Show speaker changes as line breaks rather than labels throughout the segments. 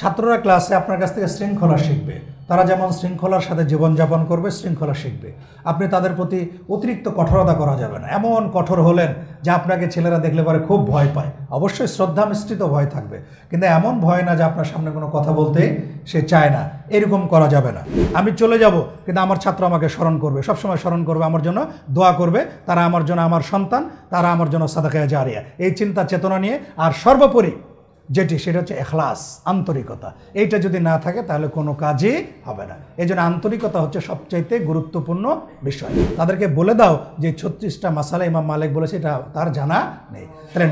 ছাত্ররা ক্লাসে আপনার কাছ থেকে শৃঙ্খলা শিখবে তারা যেমন শৃঙ্খলার সাথে জীবনযাপন করবে শৃঙ্খলা শিখবে আপনি তাদের প্রতি অতিরিক্ত কঠোরতা করা যাবে না এমন কঠোর হলেন যে আপনাকে ছেলেরা দেখলে পরে খুব ভয় পায় অবশ্যই শ্রদ্ধা মিশ্রিত ভয় থাকবে কিন্তু এমন ভয় না যে আপনার সামনে কোনো কথা বলতে সে চায় না এরকম করা যাবে না আমি চলে যাব কিন্তু আমার ছাত্র আমাকে স্মরণ করবে সবসময় স্মরণ করবে আমার জন্য দোয়া করবে তারা আমার জন্য আমার সন্তান তারা আমার জন্য সাদাকায় জারিয়া এই চিন্তা চেতনা নিয়ে আর সর্বোপরি যেটি সেটা হচ্ছে এখলাস আন্তরিকতা এইটা যদি না থাকে তাহলে কোনো কাজই হবে না এই জন্য আন্তরিকতা হচ্ছে সবচাইতে গুরুত্বপূর্ণ বিষয় তাদেরকে বলে দাও যে ছত্রিশটা মাসালা ইমাম মালিক বলেছে এটা তার জানা নেই তাহলে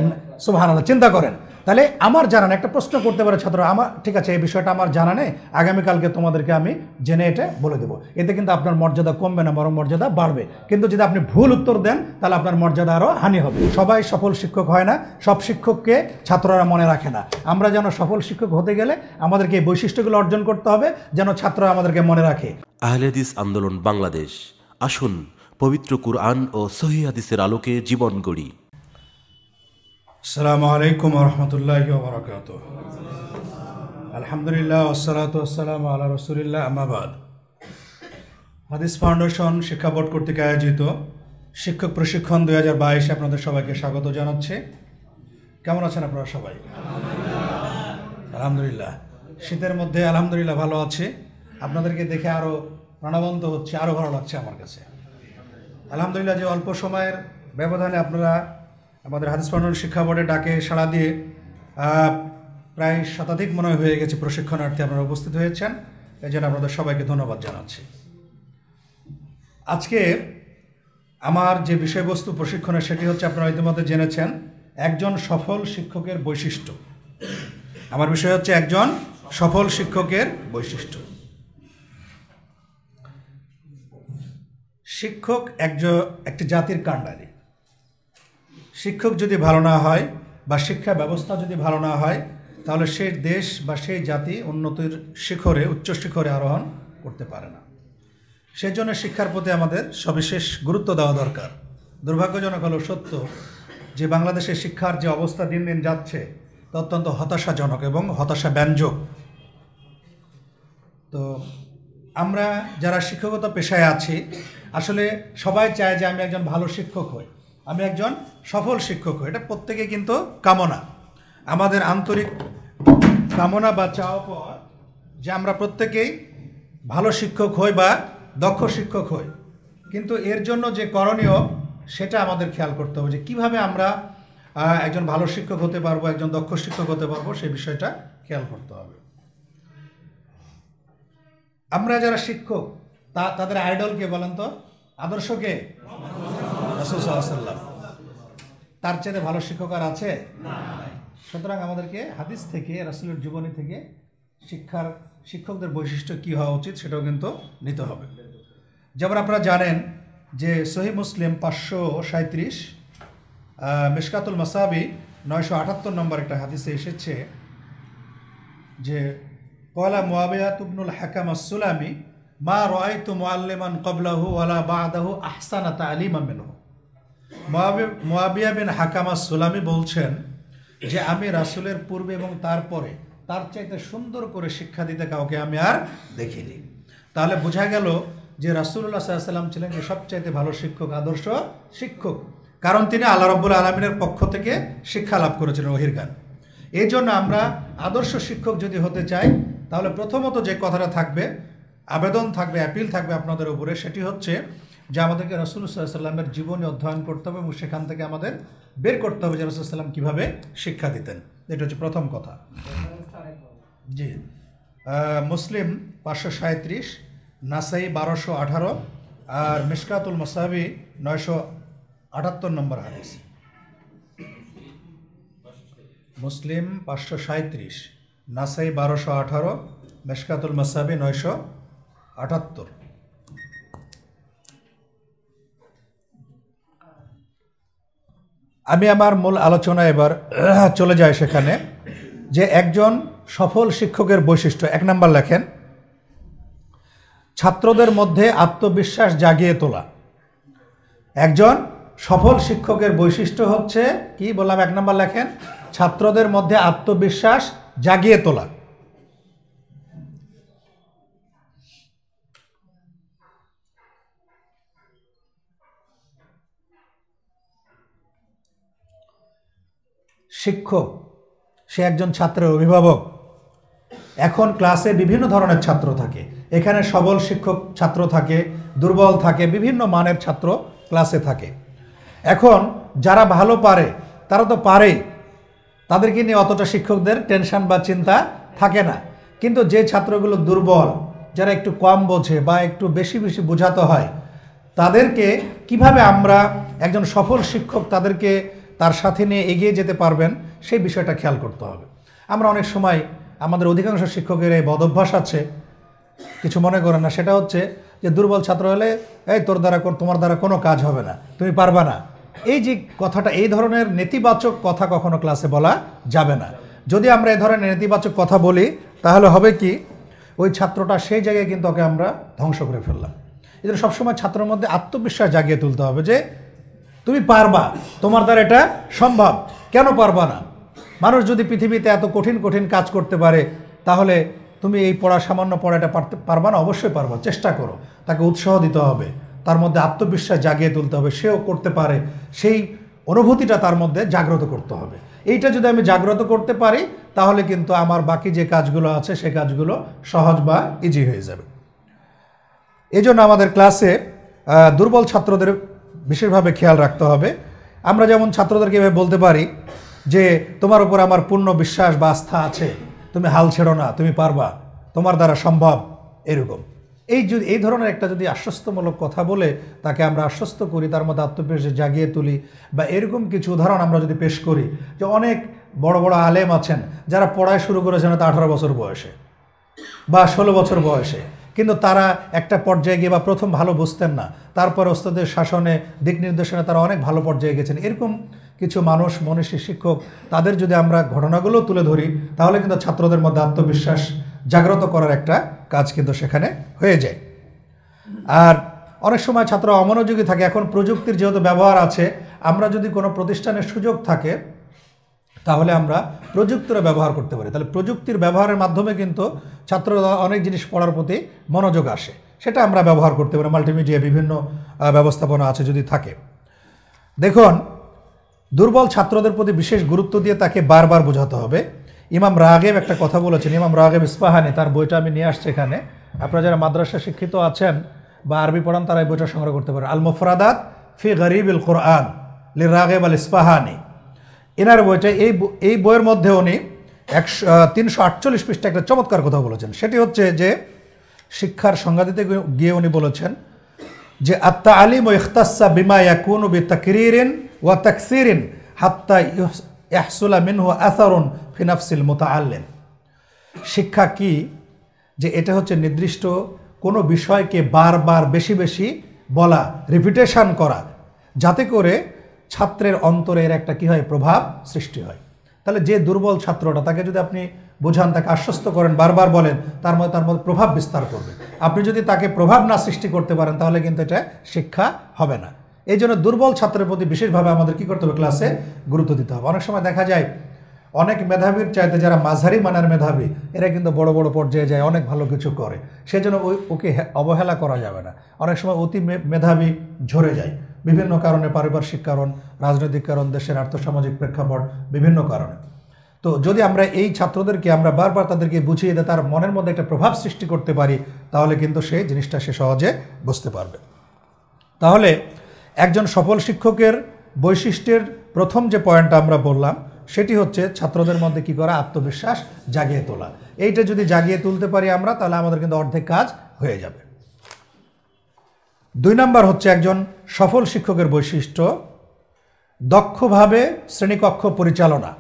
সুহান চিন্তা করেন তাহলে আমার জানা একটা প্রশ্ন করতে পারে ছাত্র আমার ঠিক আছে এই বিষয়টা আমার জানা নেই আগামীকালকে তোমাদেরকে আমি জেনে এটা বলে দেবো এতে কিন্তু আপনার মর্যাদা কমবে না বরং মর্যাদা বাড়বে কিন্তু যদি আপনি ভুল উত্তর দেন তাহলে আপনার মর্যাদা আরও হানি হবে সবাই সফল শিক্ষক হয় না সব শিক্ষককে ছাত্ররা মনে রাখে না আমরা যেন সফল শিক্ষক হতে গেলে আমাদেরকে এই বৈশিষ্ট্যগুলো অর্জন করতে হবে যেন ছাত্ররা আমাদেরকে মনে রাখে আহলেদিস আন্দোলন বাংলাদেশ আসুন পবিত্র কুরআন ও সহিদিসের আলোকে জীবন গড়ি السلام عليكم ورحمة الله وبركاته الحمد لله والصلاة والسلام على رسول الله أما بعد হাদিস ফাউন্ডেশন শিক্ষা বোর্ড কর্তৃক আয়োজিত শিক্ষক প্রশিক্ষণ দুই হাজার বাইশে আপনাদের সবাইকে স্বাগত জানাচ্ছি কেমন আছেন আপনারা সবাই আলহামদুলিল্লাহ শীতের মধ্যে আলহামদুলিল্লাহ ভালো আছে আপনাদেরকে দেখে আরও প্রাণবন্ত হচ্ছে আরও ভালো লাগছে আমার কাছে আলহামদুলিল্লাহ যে অল্প সময়ের ব্যবধানে আপনারা আমাদের হাদিস ফাউন্ডেশন শিক্ষা বোর্ডে ডাকে সাড়া দিয়ে প্রায় শতাধিক মনে হয়ে গেছে প্রশিক্ষণার্থী আপনারা উপস্থিত হয়েছেন এই জন্য আপনাদের সবাইকে ধন্যবাদ জানাচ্ছি আজকে আমার যে বিষয়বস্তু প্রশিক্ষণের সেটি হচ্ছে আপনারা ইতিমধ্যে জেনেছেন একজন সফল শিক্ষকের বৈশিষ্ট্য আমার বিষয় হচ্ছে একজন সফল শিক্ষকের বৈশিষ্ট্য শিক্ষক একজন একটি জাতির কাণ্ডারি শিক্ষক যদি ভালো না হয় বা শিক্ষা ব্যবস্থা যদি ভালো না হয় তাহলে সেই দেশ বা সেই জাতি উন্নতির শিখরে উচ্চ শিখরে আরোহণ করতে পারে না সেই জন্য শিক্ষার প্রতি আমাদের সবিশেষ গুরুত্ব দেওয়া দরকার দুর্ভাগ্যজনক হলো সত্য যে বাংলাদেশে শিক্ষার যে অবস্থা দিন দিন যাচ্ছে তা অত্যন্ত হতাশাজনক এবং হতাশা ব্যঞ্জক তো আমরা যারা শিক্ষকতা পেশায় আছি আসলে সবাই চায় যে আমি একজন ভালো শিক্ষক হই আমি একজন সফল শিক্ষক হই এটা প্রত্যেকে কিন্তু কামনা আমাদের আন্তরিক কামনা বা চাওয়া পর যে আমরা প্রত্যেকেই ভালো শিক্ষক হই বা দক্ষ শিক্ষক হই কিন্তু এর জন্য যে করণীয় সেটা আমাদের খেয়াল করতে হবে যে কীভাবে আমরা একজন ভালো শিক্ষক হতে পারবো একজন দক্ষ শিক্ষক হতে পারবো সেই বিষয়টা খেয়াল করতে হবে আমরা যারা শিক্ষক তা তাদের আইডলকে বলেন তো আদর্শকে রসুল তার চেয়ে ভালো শিক্ষক আর আছে সুতরাং আমাদেরকে হাদিস থেকে রাসুলের জীবনী থেকে শিক্ষার শিক্ষকদের বৈশিষ্ট্য কী হওয়া উচিত সেটাও কিন্তু নিতে হবে যেমন আপনারা জানেন যে সহি মুসলিম পাঁচশো সাঁত্রিশ মিসকাতুল মাসাবি নয়শো আটাত্তর নম্বর একটা হাদিসে এসেছে যে পয়লা মোয়াবিয়া তুবনুল হাকাম আসুলামি মা রায় তু মোয়াল্লেমান কবলাহু ওয়ালা বাদাহু আহসানা আলিমা মিনহু মোয়াবিয়া বিন হাকামা সুলামি বলছেন যে আমি রাসুলের পূর্বে এবং তারপরে তার চাইতে সুন্দর করে শিক্ষা দিতে কাউকে আমি আর দেখিনি তাহলে বোঝা গেল যে রাসুল্লাহ সাল্লাম ছিলেন যে সবচাইতে ভালো শিক্ষক আদর্শ শিক্ষক কারণ তিনি আল্লাহ রব্বুল আলমিনের পক্ষ থেকে শিক্ষা লাভ করেছিলেন ওহির গান এই জন্য আমরা আদর্শ শিক্ষক যদি হতে চাই তাহলে প্রথমত যে কথাটা থাকবে আবেদন থাকবে অ্যাপিল থাকবে আপনাদের উপরে সেটি হচ্ছে যা আমাদেরকে রসুলসাল্লামের জীবনে অধ্যয়ন করতে হবে এবং সেখান থেকে আমাদের বের করতে হবে যে রসুলাম কীভাবে শিক্ষা দিতেন এটা হচ্ছে প্রথম কথা জি মুসলিম পাঁচশো সাঁত্রিশ নাসাই বারোশো আঠারো আর মিসকাতুল মোসাহাবি নয়শো আটাত্তর নম্বর হাদিস মুসলিম পাঁচশো সাঁত্রিশ নাসাই বারোশো আঠারো মেশকাতুল মাসাবি নয়শো আটাত্তর আমি আমার মূল আলোচনা এবার চলে যায় সেখানে যে একজন সফল শিক্ষকের বৈশিষ্ট্য এক নাম্বার লেখেন ছাত্রদের মধ্যে আত্মবিশ্বাস জাগিয়ে তোলা একজন সফল শিক্ষকের বৈশিষ্ট্য হচ্ছে কি বললাম এক নাম্বার লেখেন ছাত্রদের মধ্যে আত্মবিশ্বাস জাগিয়ে তোলা শিক্ষক সে একজন ছাত্রের অভিভাবক এখন ক্লাসে বিভিন্ন ধরনের ছাত্র থাকে এখানে সবল শিক্ষক ছাত্র থাকে দুর্বল থাকে বিভিন্ন মানের ছাত্র ক্লাসে থাকে এখন যারা ভালো পারে তারা তো পারে তাদেরকে নিয়ে অতটা শিক্ষকদের টেনশন বা চিন্তা থাকে না কিন্তু যে ছাত্রগুলো দুর্বল যারা একটু কম বোঝে বা একটু বেশি বেশি বোঝাতে হয় তাদেরকে কিভাবে আমরা একজন সফল শিক্ষক তাদেরকে তার সাথে নিয়ে এগিয়ে যেতে পারবেন সেই বিষয়টা খেয়াল করতে হবে আমরা অনেক সময় আমাদের অধিকাংশ শিক্ষকের এই বদভ্যাস আছে কিছু মনে করেন না সেটা হচ্ছে যে দুর্বল ছাত্র হলে এই তোর দ্বারা তোমার দ্বারা কোনো কাজ হবে না তুমি পারবে না এই যে কথাটা এই ধরনের নেতিবাচক কথা কখনো ক্লাসে বলা যাবে না যদি আমরা এই ধরনের নেতিবাচক কথা বলি তাহলে হবে কি ওই ছাত্রটা সেই জায়গায় কিন্তু ওকে আমরা ধ্বংস করে ফেললাম এদের সবসময় ছাত্রের মধ্যে আত্মবিশ্বাস জাগিয়ে তুলতে হবে যে তুমি পারবা তোমার দ্বারা এটা সম্ভব কেন পারবা না মানুষ যদি পৃথিবীতে এত কঠিন কঠিন কাজ করতে পারে তাহলে তুমি এই পড়া সামান্য পড়াটা পারতে পারবা না অবশ্যই পারবা চেষ্টা করো তাকে উৎসাহ দিতে হবে তার মধ্যে আত্মবিশ্বাস জাগিয়ে তুলতে হবে সেও করতে পারে সেই অনুভূতিটা তার মধ্যে জাগ্রত করতে হবে এইটা যদি আমি জাগ্রত করতে পারি তাহলে কিন্তু আমার বাকি যে কাজগুলো আছে সে কাজগুলো সহজ বা ইজি হয়ে যাবে এজন্য আমাদের ক্লাসে দুর্বল ছাত্রদের বিশেষভাবে খেয়াল রাখতে হবে আমরা যেমন ছাত্রদেরকে এভাবে বলতে পারি যে তোমার উপর আমার পূর্ণ বিশ্বাস বা আস্থা আছে তুমি হাল ছেড়ো না তুমি পারবা তোমার দ্বারা সম্ভব এরকম এই যদি এই ধরনের একটা যদি আশ্বস্তমূলক কথা বলে তাকে আমরা আশ্বস্ত করি তার মধ্যে আত্মপেশ জাগিয়ে তুলি বা এরকম কিছু উদাহরণ আমরা যদি পেশ করি যে অনেক বড় বড় আলেম আছেন যারা পড়ায় শুরু করেছেন হয়তো আঠারো বছর বয়সে বা ষোলো বছর বয়সে কিন্তু তারা একটা পর্যায়ে গিয়ে বা প্রথম ভালো বুঝতেন না তারপর ওস্তাদের শাসনে দিক নির্দেশনে তারা অনেক ভালো পর্যায়ে গেছেন এরকম কিছু মানুষ মনীষী শিক্ষক তাদের যদি আমরা ঘটনাগুলো তুলে ধরি তাহলে কিন্তু ছাত্রদের মধ্যে আত্মবিশ্বাস জাগ্রত করার একটা কাজ কিন্তু সেখানে হয়ে যায় আর অনেক সময় ছাত্র অমনোযোগী থাকে এখন প্রযুক্তির যেহেতু ব্যবহার আছে আমরা যদি কোনো প্রতিষ্ঠানের সুযোগ থাকে তাহলে আমরা প্রযুক্তিরও ব্যবহার করতে পারি তাহলে প্রযুক্তির ব্যবহারের মাধ্যমে কিন্তু ছাত্র অনেক জিনিস পড়ার প্রতি মনোযোগ আসে সেটা আমরা ব্যবহার করতে পারি মাল্টিমিডিয়া বিভিন্ন ব্যবস্থাপনা আছে যদি থাকে দেখুন দুর্বল ছাত্রদের প্রতি বিশেষ গুরুত্ব দিয়ে তাকে বারবার বোঝাতে হবে ইমাম রাগেব একটা কথা বলেছেন ইমাম রাগেব ইস্পাহানি তার বইটা আমি নিয়ে আসছি এখানে আপনারা যারা মাদ্রাসা শিক্ষিত আছেন বা আরবি পড়ান তারা এই বইটা সংগ্রহ করতে পারে আল মুফরাদাত ফি গরিব ইল কোরআন লি রাগেব আল ইস্পাহানি এনার বইটা এই এই বইয়ের মধ্যে উনি একশো তিনশো আটচল্লিশ পৃষ্ঠা একটা চমৎকার কথা বলেছেন সেটি হচ্ছে যে শিক্ষার সংজ্ঞা দিতে গিয়ে উনি বলেছেন যে আত্মা আলিম ও ইখতাসা বিমা ইয়াকুন বি ও ওয়া তাকসিরিন হাত্তা ইয়াহসুলা মিনহু আসারুন ফিনাফসিল মোতা আল্লেন শিক্ষা কি যে এটা হচ্ছে নির্দিষ্ট কোনো বিষয়কে বারবার বেশি বেশি বলা রিপিটেশান করা যাতে করে ছাত্রের অন্তরের একটা কী হয় প্রভাব সৃষ্টি হয় তাহলে যে দুর্বল ছাত্রটা তাকে যদি আপনি বোঝান তাকে আশ্বস্ত করেন বারবার বলেন তার মধ্যে তার মধ্যে প্রভাব বিস্তার করবে আপনি যদি তাকে প্রভাব না সৃষ্টি করতে পারেন তাহলে কিন্তু এটা শিক্ষা হবে না এই জন্য দুর্বল ছাত্রের প্রতি বিশেষভাবে আমাদের কী করতে হবে ক্লাসে গুরুত্ব দিতে হবে অনেক সময় দেখা যায় অনেক মেধাবীর চাইতে যারা মাঝারি মানের মেধাবী এরা কিন্তু বড় বড় পর্যায়ে যায় অনেক ভালো কিছু করে সেজন্য ওই ওকে অবহেলা করা যাবে না অনেক সময় অতি মেধাবী ঝরে যায় বিভিন্ন কারণে পারিপার্শ্বিক কারণ রাজনৈতিক কারণ দেশের আর্থসামাজিক প্রেক্ষাপট বিভিন্ন কারণে তো যদি আমরা এই ছাত্রদেরকে আমরা বারবার তাদেরকে বুঝিয়ে দিয়ে তার মনের মধ্যে একটা প্রভাব সৃষ্টি করতে পারি তাহলে কিন্তু সে জিনিসটা সে সহজে বুঝতে পারবে তাহলে একজন সফল শিক্ষকের বৈশিষ্ট্যের প্রথম যে পয়েন্টটা আমরা বললাম সেটি হচ্ছে ছাত্রদের মধ্যে কি করা আত্মবিশ্বাস জাগিয়ে তোলা এইটা যদি জাগিয়ে তুলতে পারি আমরা তাহলে আমাদের কিন্তু অর্ধেক কাজ হয়ে যাবে দুই নম্বর হচ্ছে একজন সফল শিক্ষকের বৈশিষ্ট্য দক্ষভাবে শ্রেণীকক্ষ পরিচালনা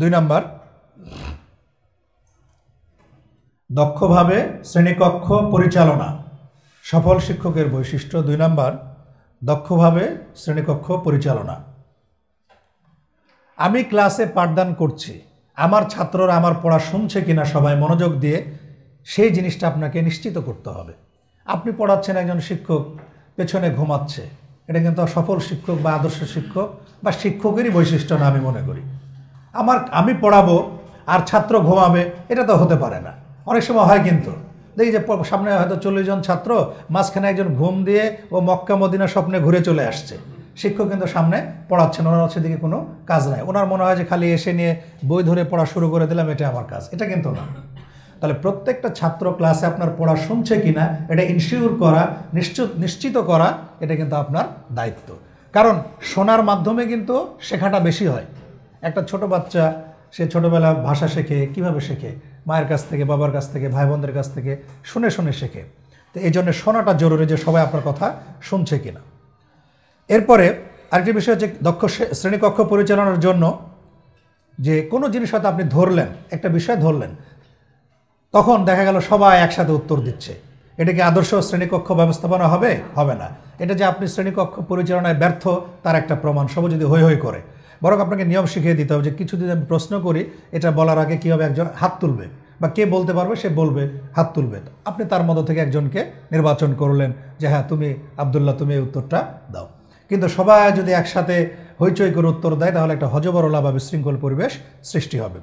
দুই নম্বর দক্ষভাবে শ্রেণীকক্ষ পরিচালনা সফল শিক্ষকের বৈশিষ্ট্য দুই নম্বর দক্ষভাবে শ্রেণীকক্ষ পরিচালনা আমি ক্লাসে পাঠদান করছি আমার ছাত্ররা আমার পড়া শুনছে কিনা সবাই মনোযোগ দিয়ে সেই জিনিসটা আপনাকে নিশ্চিত করতে হবে আপনি পড়াচ্ছেন একজন শিক্ষক পেছনে ঘুমাচ্ছে এটা কিন্তু সফল শিক্ষক বা আদর্শ শিক্ষক বা শিক্ষকেরই বৈশিষ্ট্য না আমি মনে করি আমার আমি পড়াবো আর ছাত্র ঘুমাবে এটা তো হতে পারে না অনেক সময় হয় কিন্তু দেখি যে সামনে হয়তো চল্লিশ জন ছাত্র মাঝখানে একজন ঘুম দিয়ে ও মক্কা মদিনা স্বপ্নে ঘুরে চলে আসছে শিক্ষক কিন্তু সামনে পড়াচ্ছেন ওনার হচ্ছে দিকে কোনো কাজ নাই ওনার মনে হয় যে খালি এসে নিয়ে বই ধরে পড়া শুরু করে দিলাম এটা আমার কাজ এটা কিন্তু না তাহলে প্রত্যেকটা ছাত্র ক্লাসে আপনার পড়া শুনছে কি না এটা ইনশিওর করা নিশ্চিত নিশ্চিত করা এটা কিন্তু আপনার দায়িত্ব কারণ শোনার মাধ্যমে কিন্তু শেখাটা বেশি হয় একটা ছোট বাচ্চা সে ছোটোবেলা ভাষা শেখে কিভাবে শেখে মায়ের কাছ থেকে বাবার কাছ থেকে ভাই বোনদের কাছ থেকে শুনে শুনে শেখে তো এই জন্য শোনাটা জরুরি যে সবাই আপনার কথা শুনছে কিনা এরপরে আরেকটি বিষয় হচ্ছে দক্ষ শ্রেণীকক্ষ পরিচালনার জন্য যে কোনো জিনিস হয়তো আপনি ধরলেন একটা বিষয় ধরলেন তখন দেখা গেল সবাই একসাথে উত্তর দিচ্ছে এটাকে আদর্শ শ্রেণীকক্ষ ব্যবস্থাপনা হবে হবে না এটা যে আপনি শ্রেণীকক্ষ পরিচালনায় ব্যর্থ তার একটা প্রমাণ সব যদি হৈ হৈ করে বরং আপনাকে নিয়ম শিখিয়ে দিতে হবে যে কিছু যদি আমি প্রশ্ন করি এটা বলার আগে কীভাবে একজন হাত তুলবে বা কে বলতে পারবে সে বলবে হাত তুলবে আপনি তার মধ্য থেকে একজনকে নির্বাচন করলেন যে হ্যাঁ তুমি আবদুল্লাহ তুমি এই উত্তরটা দাও কিন্তু সবাই যদি একসাথে হইচই করে উত্তর দেয় তাহলে একটা হজবরলা বা বিশৃঙ্খল পরিবেশ সৃষ্টি হবে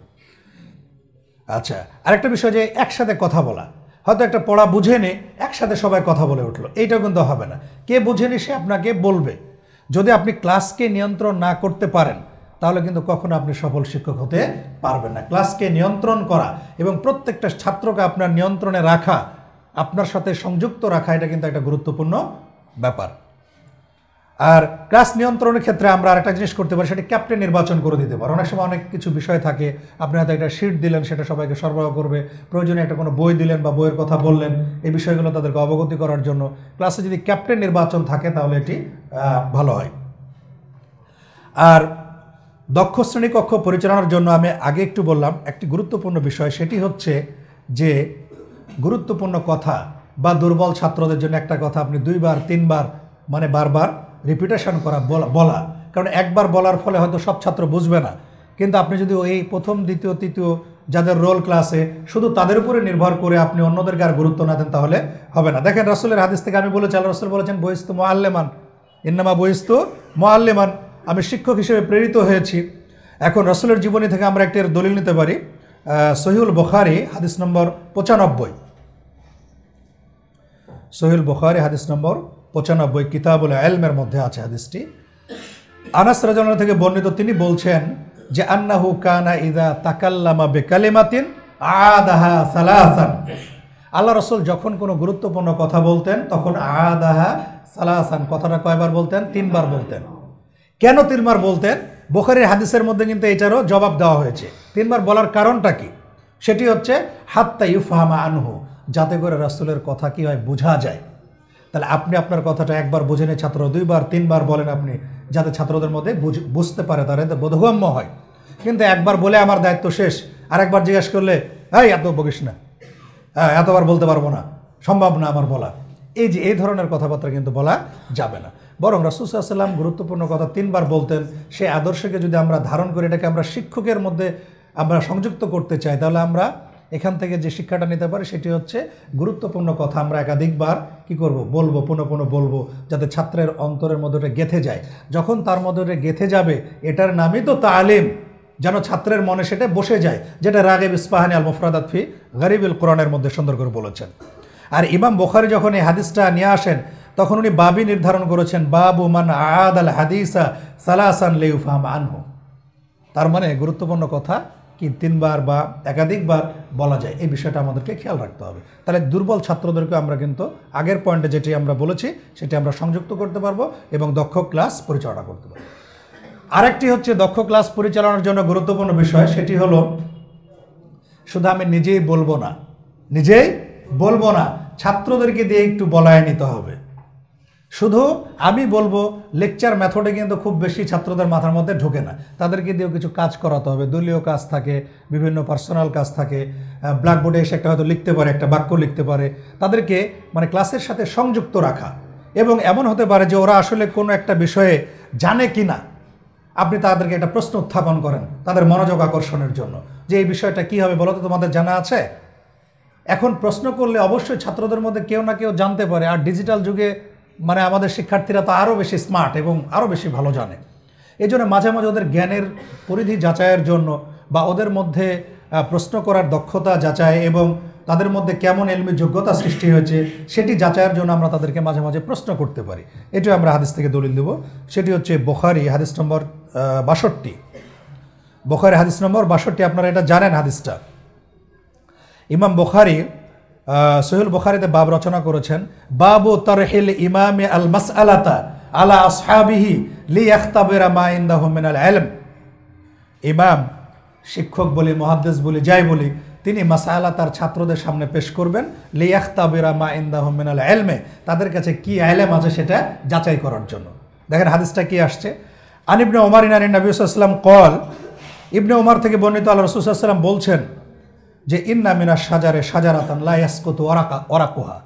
আচ্ছা আরেকটা বিষয় যে একসাথে কথা বলা হয়তো একটা পড়া বুঝে নে একসাথে সবাই কথা বলে উঠলো এইটা কিন্তু হবে না কে বুঝে নি সে আপনাকে বলবে যদি আপনি ক্লাসকে নিয়ন্ত্রণ না করতে পারেন তাহলে কিন্তু কখনো আপনি সফল শিক্ষক হতে পারবেন না ক্লাসকে নিয়ন্ত্রণ করা এবং প্রত্যেকটা ছাত্রকে আপনার নিয়ন্ত্রণে রাখা আপনার সাথে সংযুক্ত রাখা এটা কিন্তু একটা গুরুত্বপূর্ণ ব্যাপার আর ক্লাস নিয়ন্ত্রণের ক্ষেত্রে আমরা আরেকটা জিনিস করতে পারি সেটা ক্যাপ্টেন নির্বাচন করে দিতে পারি অনেক সময় অনেক কিছু বিষয় থাকে আপনি হয়তো একটা শিট দিলেন সেটা সবাইকে সরবরাহ করবে প্রয়োজনে একটা কোনো বই দিলেন বা বইয়ের কথা বললেন এই বিষয়গুলো তাদেরকে অবগতি করার জন্য ক্লাসে যদি ক্যাপ্টেন নির্বাচন থাকে তাহলে এটি ভালো হয় আর দক্ষ শ্রেণীকক্ষ পরিচালনার জন্য আমি আগে একটু বললাম একটি গুরুত্বপূর্ণ বিষয় সেটি হচ্ছে যে গুরুত্বপূর্ণ কথা বা দুর্বল ছাত্রদের জন্য একটা কথা আপনি দুইবার তিনবার মানে বারবার রিপিটেশন করা বলা কারণ একবার বলার ফলে হয়তো সব ছাত্র বুঝবে না কিন্তু আপনি যদি ওই প্রথম দ্বিতীয় তৃতীয় যাদের রোল ক্লাসে শুধু তাদের উপরে নির্ভর করে আপনি অন্যদেরকে আর গুরুত্ব না দেন তাহলে হবে না দেখেন রসুলের হাদিস থেকে আমি বলেছি আল্লাহ রসুল বলেছেন বহিস্তু মোয়াল্লেমান ইন্নামা বহিস্তু মোয়াল্লেমান আমি শিক্ষক হিসেবে প্রেরিত হয়েছি এখন রাসুলের জীবনী থেকে আমরা একটি দলিল নিতে পারি সহিউল বখারি হাদিস নম্বর পঁচানব্বই সহিউল বখারি হাদিস নম্বর পঁচানব্বই কিতাবুল এলমের মধ্যে আছে হাদিসটি আনাস রাজনা থেকে বর্ণিত তিনি বলছেন যে আন্নাহু কানা ইদা তাকাল্লামা বেকালিমাতিন আদাহা সালাহান আল্লাহ রসুল যখন কোনো গুরুত্বপূর্ণ কথা বলতেন তখন আদাহা সালাহান কথাটা কয়বার বলতেন তিনবার বলতেন কেন তিনবার বলতেন বোখারির হাদিসের মধ্যে কিন্তু এটারও জবাব দেওয়া হয়েছে তিনবার বলার কারণটা কি সেটি হচ্ছে হাত্তা ইউফাহামা আনহু যাতে করে রাসুলের কথা কি হয় বোঝা যায় তাহলে আপনি আপনার কথাটা একবার বুঝে বোঝেন ছাত্র দুইবার তিনবার বলেন আপনি যাতে ছাত্রদের মধ্যে বুঝতে পারে তারা বোধগম্য হয় কিন্তু একবার বলে আমার দায়িত্ব শেষ আর একবার জিজ্ঞেস করলে এই এত বকিস না হ্যাঁ এতবার বলতে পারবো না সম্ভব না আমার বলা এই যে এই ধরনের কথাবার্তা কিন্তু বলা যাবে না বরং রাসুসাল্লাম গুরুত্বপূর্ণ কথা তিনবার বলতেন সেই আদর্শকে যদি আমরা ধারণ করি এটাকে আমরা শিক্ষকের মধ্যে আমরা সংযুক্ত করতে চাই তাহলে আমরা এখান থেকে যে শিক্ষাটা নিতে পারে সেটি হচ্ছে গুরুত্বপূর্ণ কথা আমরা একাধিকবার কি করব বলবো পুনঃ পুনঃ বলবো যাতে ছাত্রের অন্তরের মধ্যে গেথে যায় যখন তার মধ্যে গেথে যাবে এটার নামই তো তালিম যেন ছাত্রের মনে সেটা বসে যায় যেটা রাগেব ইস্পাহানি আল মুফরাদাত ফি গরিবুল কোরআনের মধ্যে সুন্দর করে বলেছেন আর ইমাম বোখারি যখন এই হাদিসটা নিয়ে আসেন তখন উনি বাবি নির্ধারণ করেছেন বাবু মান আদ আল হাদিসা সালাহ আনহু তার মানে গুরুত্বপূর্ণ কথা কি তিনবার বা একাধিকবার বলা যায় এই বিষয়টা আমাদেরকে খেয়াল রাখতে হবে তাহলে দুর্বল ছাত্রদেরকে আমরা কিন্তু আগের পয়েন্টে যেটি আমরা বলেছি সেটি আমরা সংযুক্ত করতে পারবো এবং দক্ষ ক্লাস পরিচালনা করতে পারবো আরেকটি হচ্ছে দক্ষ ক্লাস পরিচালনার জন্য গুরুত্বপূর্ণ বিষয় সেটি হলো শুধু আমি নিজেই বলবো না নিজেই বলবো না ছাত্রদেরকে দিয়ে একটু বলায় নিতে হবে শুধু আমি বলবো লেকচার মেথডে কিন্তু খুব বেশি ছাত্রদের মাথার মধ্যে ঢোকে না তাদেরকে দিয়েও কিছু কাজ করাতে হবে দলীয় কাজ থাকে বিভিন্ন পার্সোনাল কাজ থাকে ব্ল্যাকবোর্ডে এসে একটা হয়তো লিখতে পারে একটা বাক্য লিখতে পারে তাদেরকে মানে ক্লাসের সাথে সংযুক্ত রাখা এবং এমন হতে পারে যে ওরা আসলে কোনো একটা বিষয়ে জানে কি না আপনি তাদেরকে একটা প্রশ্ন উত্থাপন করেন তাদের মনোযোগ আকর্ষণের জন্য যে এই বিষয়টা কী হবে বলো তো তোমাদের জানা আছে এখন প্রশ্ন করলে অবশ্যই ছাত্রদের মধ্যে কেউ না কেউ জানতে পারে আর ডিজিটাল যুগে মানে আমাদের শিক্ষার্থীরা তো আরও বেশি স্মার্ট এবং আরও বেশি ভালো জানে এই জন্য মাঝে মাঝে ওদের জ্ঞানের পরিধি যাচাইয়ের জন্য বা ওদের মধ্যে প্রশ্ন করার দক্ষতা যাচাই এবং তাদের মধ্যে কেমন এলমি যোগ্যতা সৃষ্টি হয়েছে সেটি যাচাইয়ের জন্য আমরা তাদেরকে মাঝে মাঝে প্রশ্ন করতে পারি এটি আমরা হাদিস থেকে দলিল দেব সেটি হচ্ছে বোখারি হাদিস নম্বর বাষট্টি বোখারি হাদিস নম্বর বাষট্টি আপনারা এটা জানেন হাদিসটা ইমাম বোখারি সোহেল বখারিতে বাব রচনা করেছেন বাবু তরহিল ইমামে আল মাস আলাতা আলা আসহাবিহি লি আখতাবের মা ইন্দা হোমেন আল আলম ইমাম শিক্ষক বলি মহাদ্দেশ বলি যাই বলি তিনি মাসালা তার ছাত্রদের সামনে পেশ করবেন লিয়াখতাবেরা মা ইন্দাহ হোমেন আল এলমে তাদের কাছে কী আলেম আছে সেটা যাচাই করার জন্য দেখেন হাদিসটা কি আসছে আনিবনে ওমার ইনারিন নবী সাল্লাম কল ইবনে ওমার থেকে বর্ণিত আল্লাহ রসুল্লাহ সাল্লাম বলছেন যে ইন্না মিনা সাজারে সাজারাতান লাইয়াসকুত ওরাকা ওরাকোহা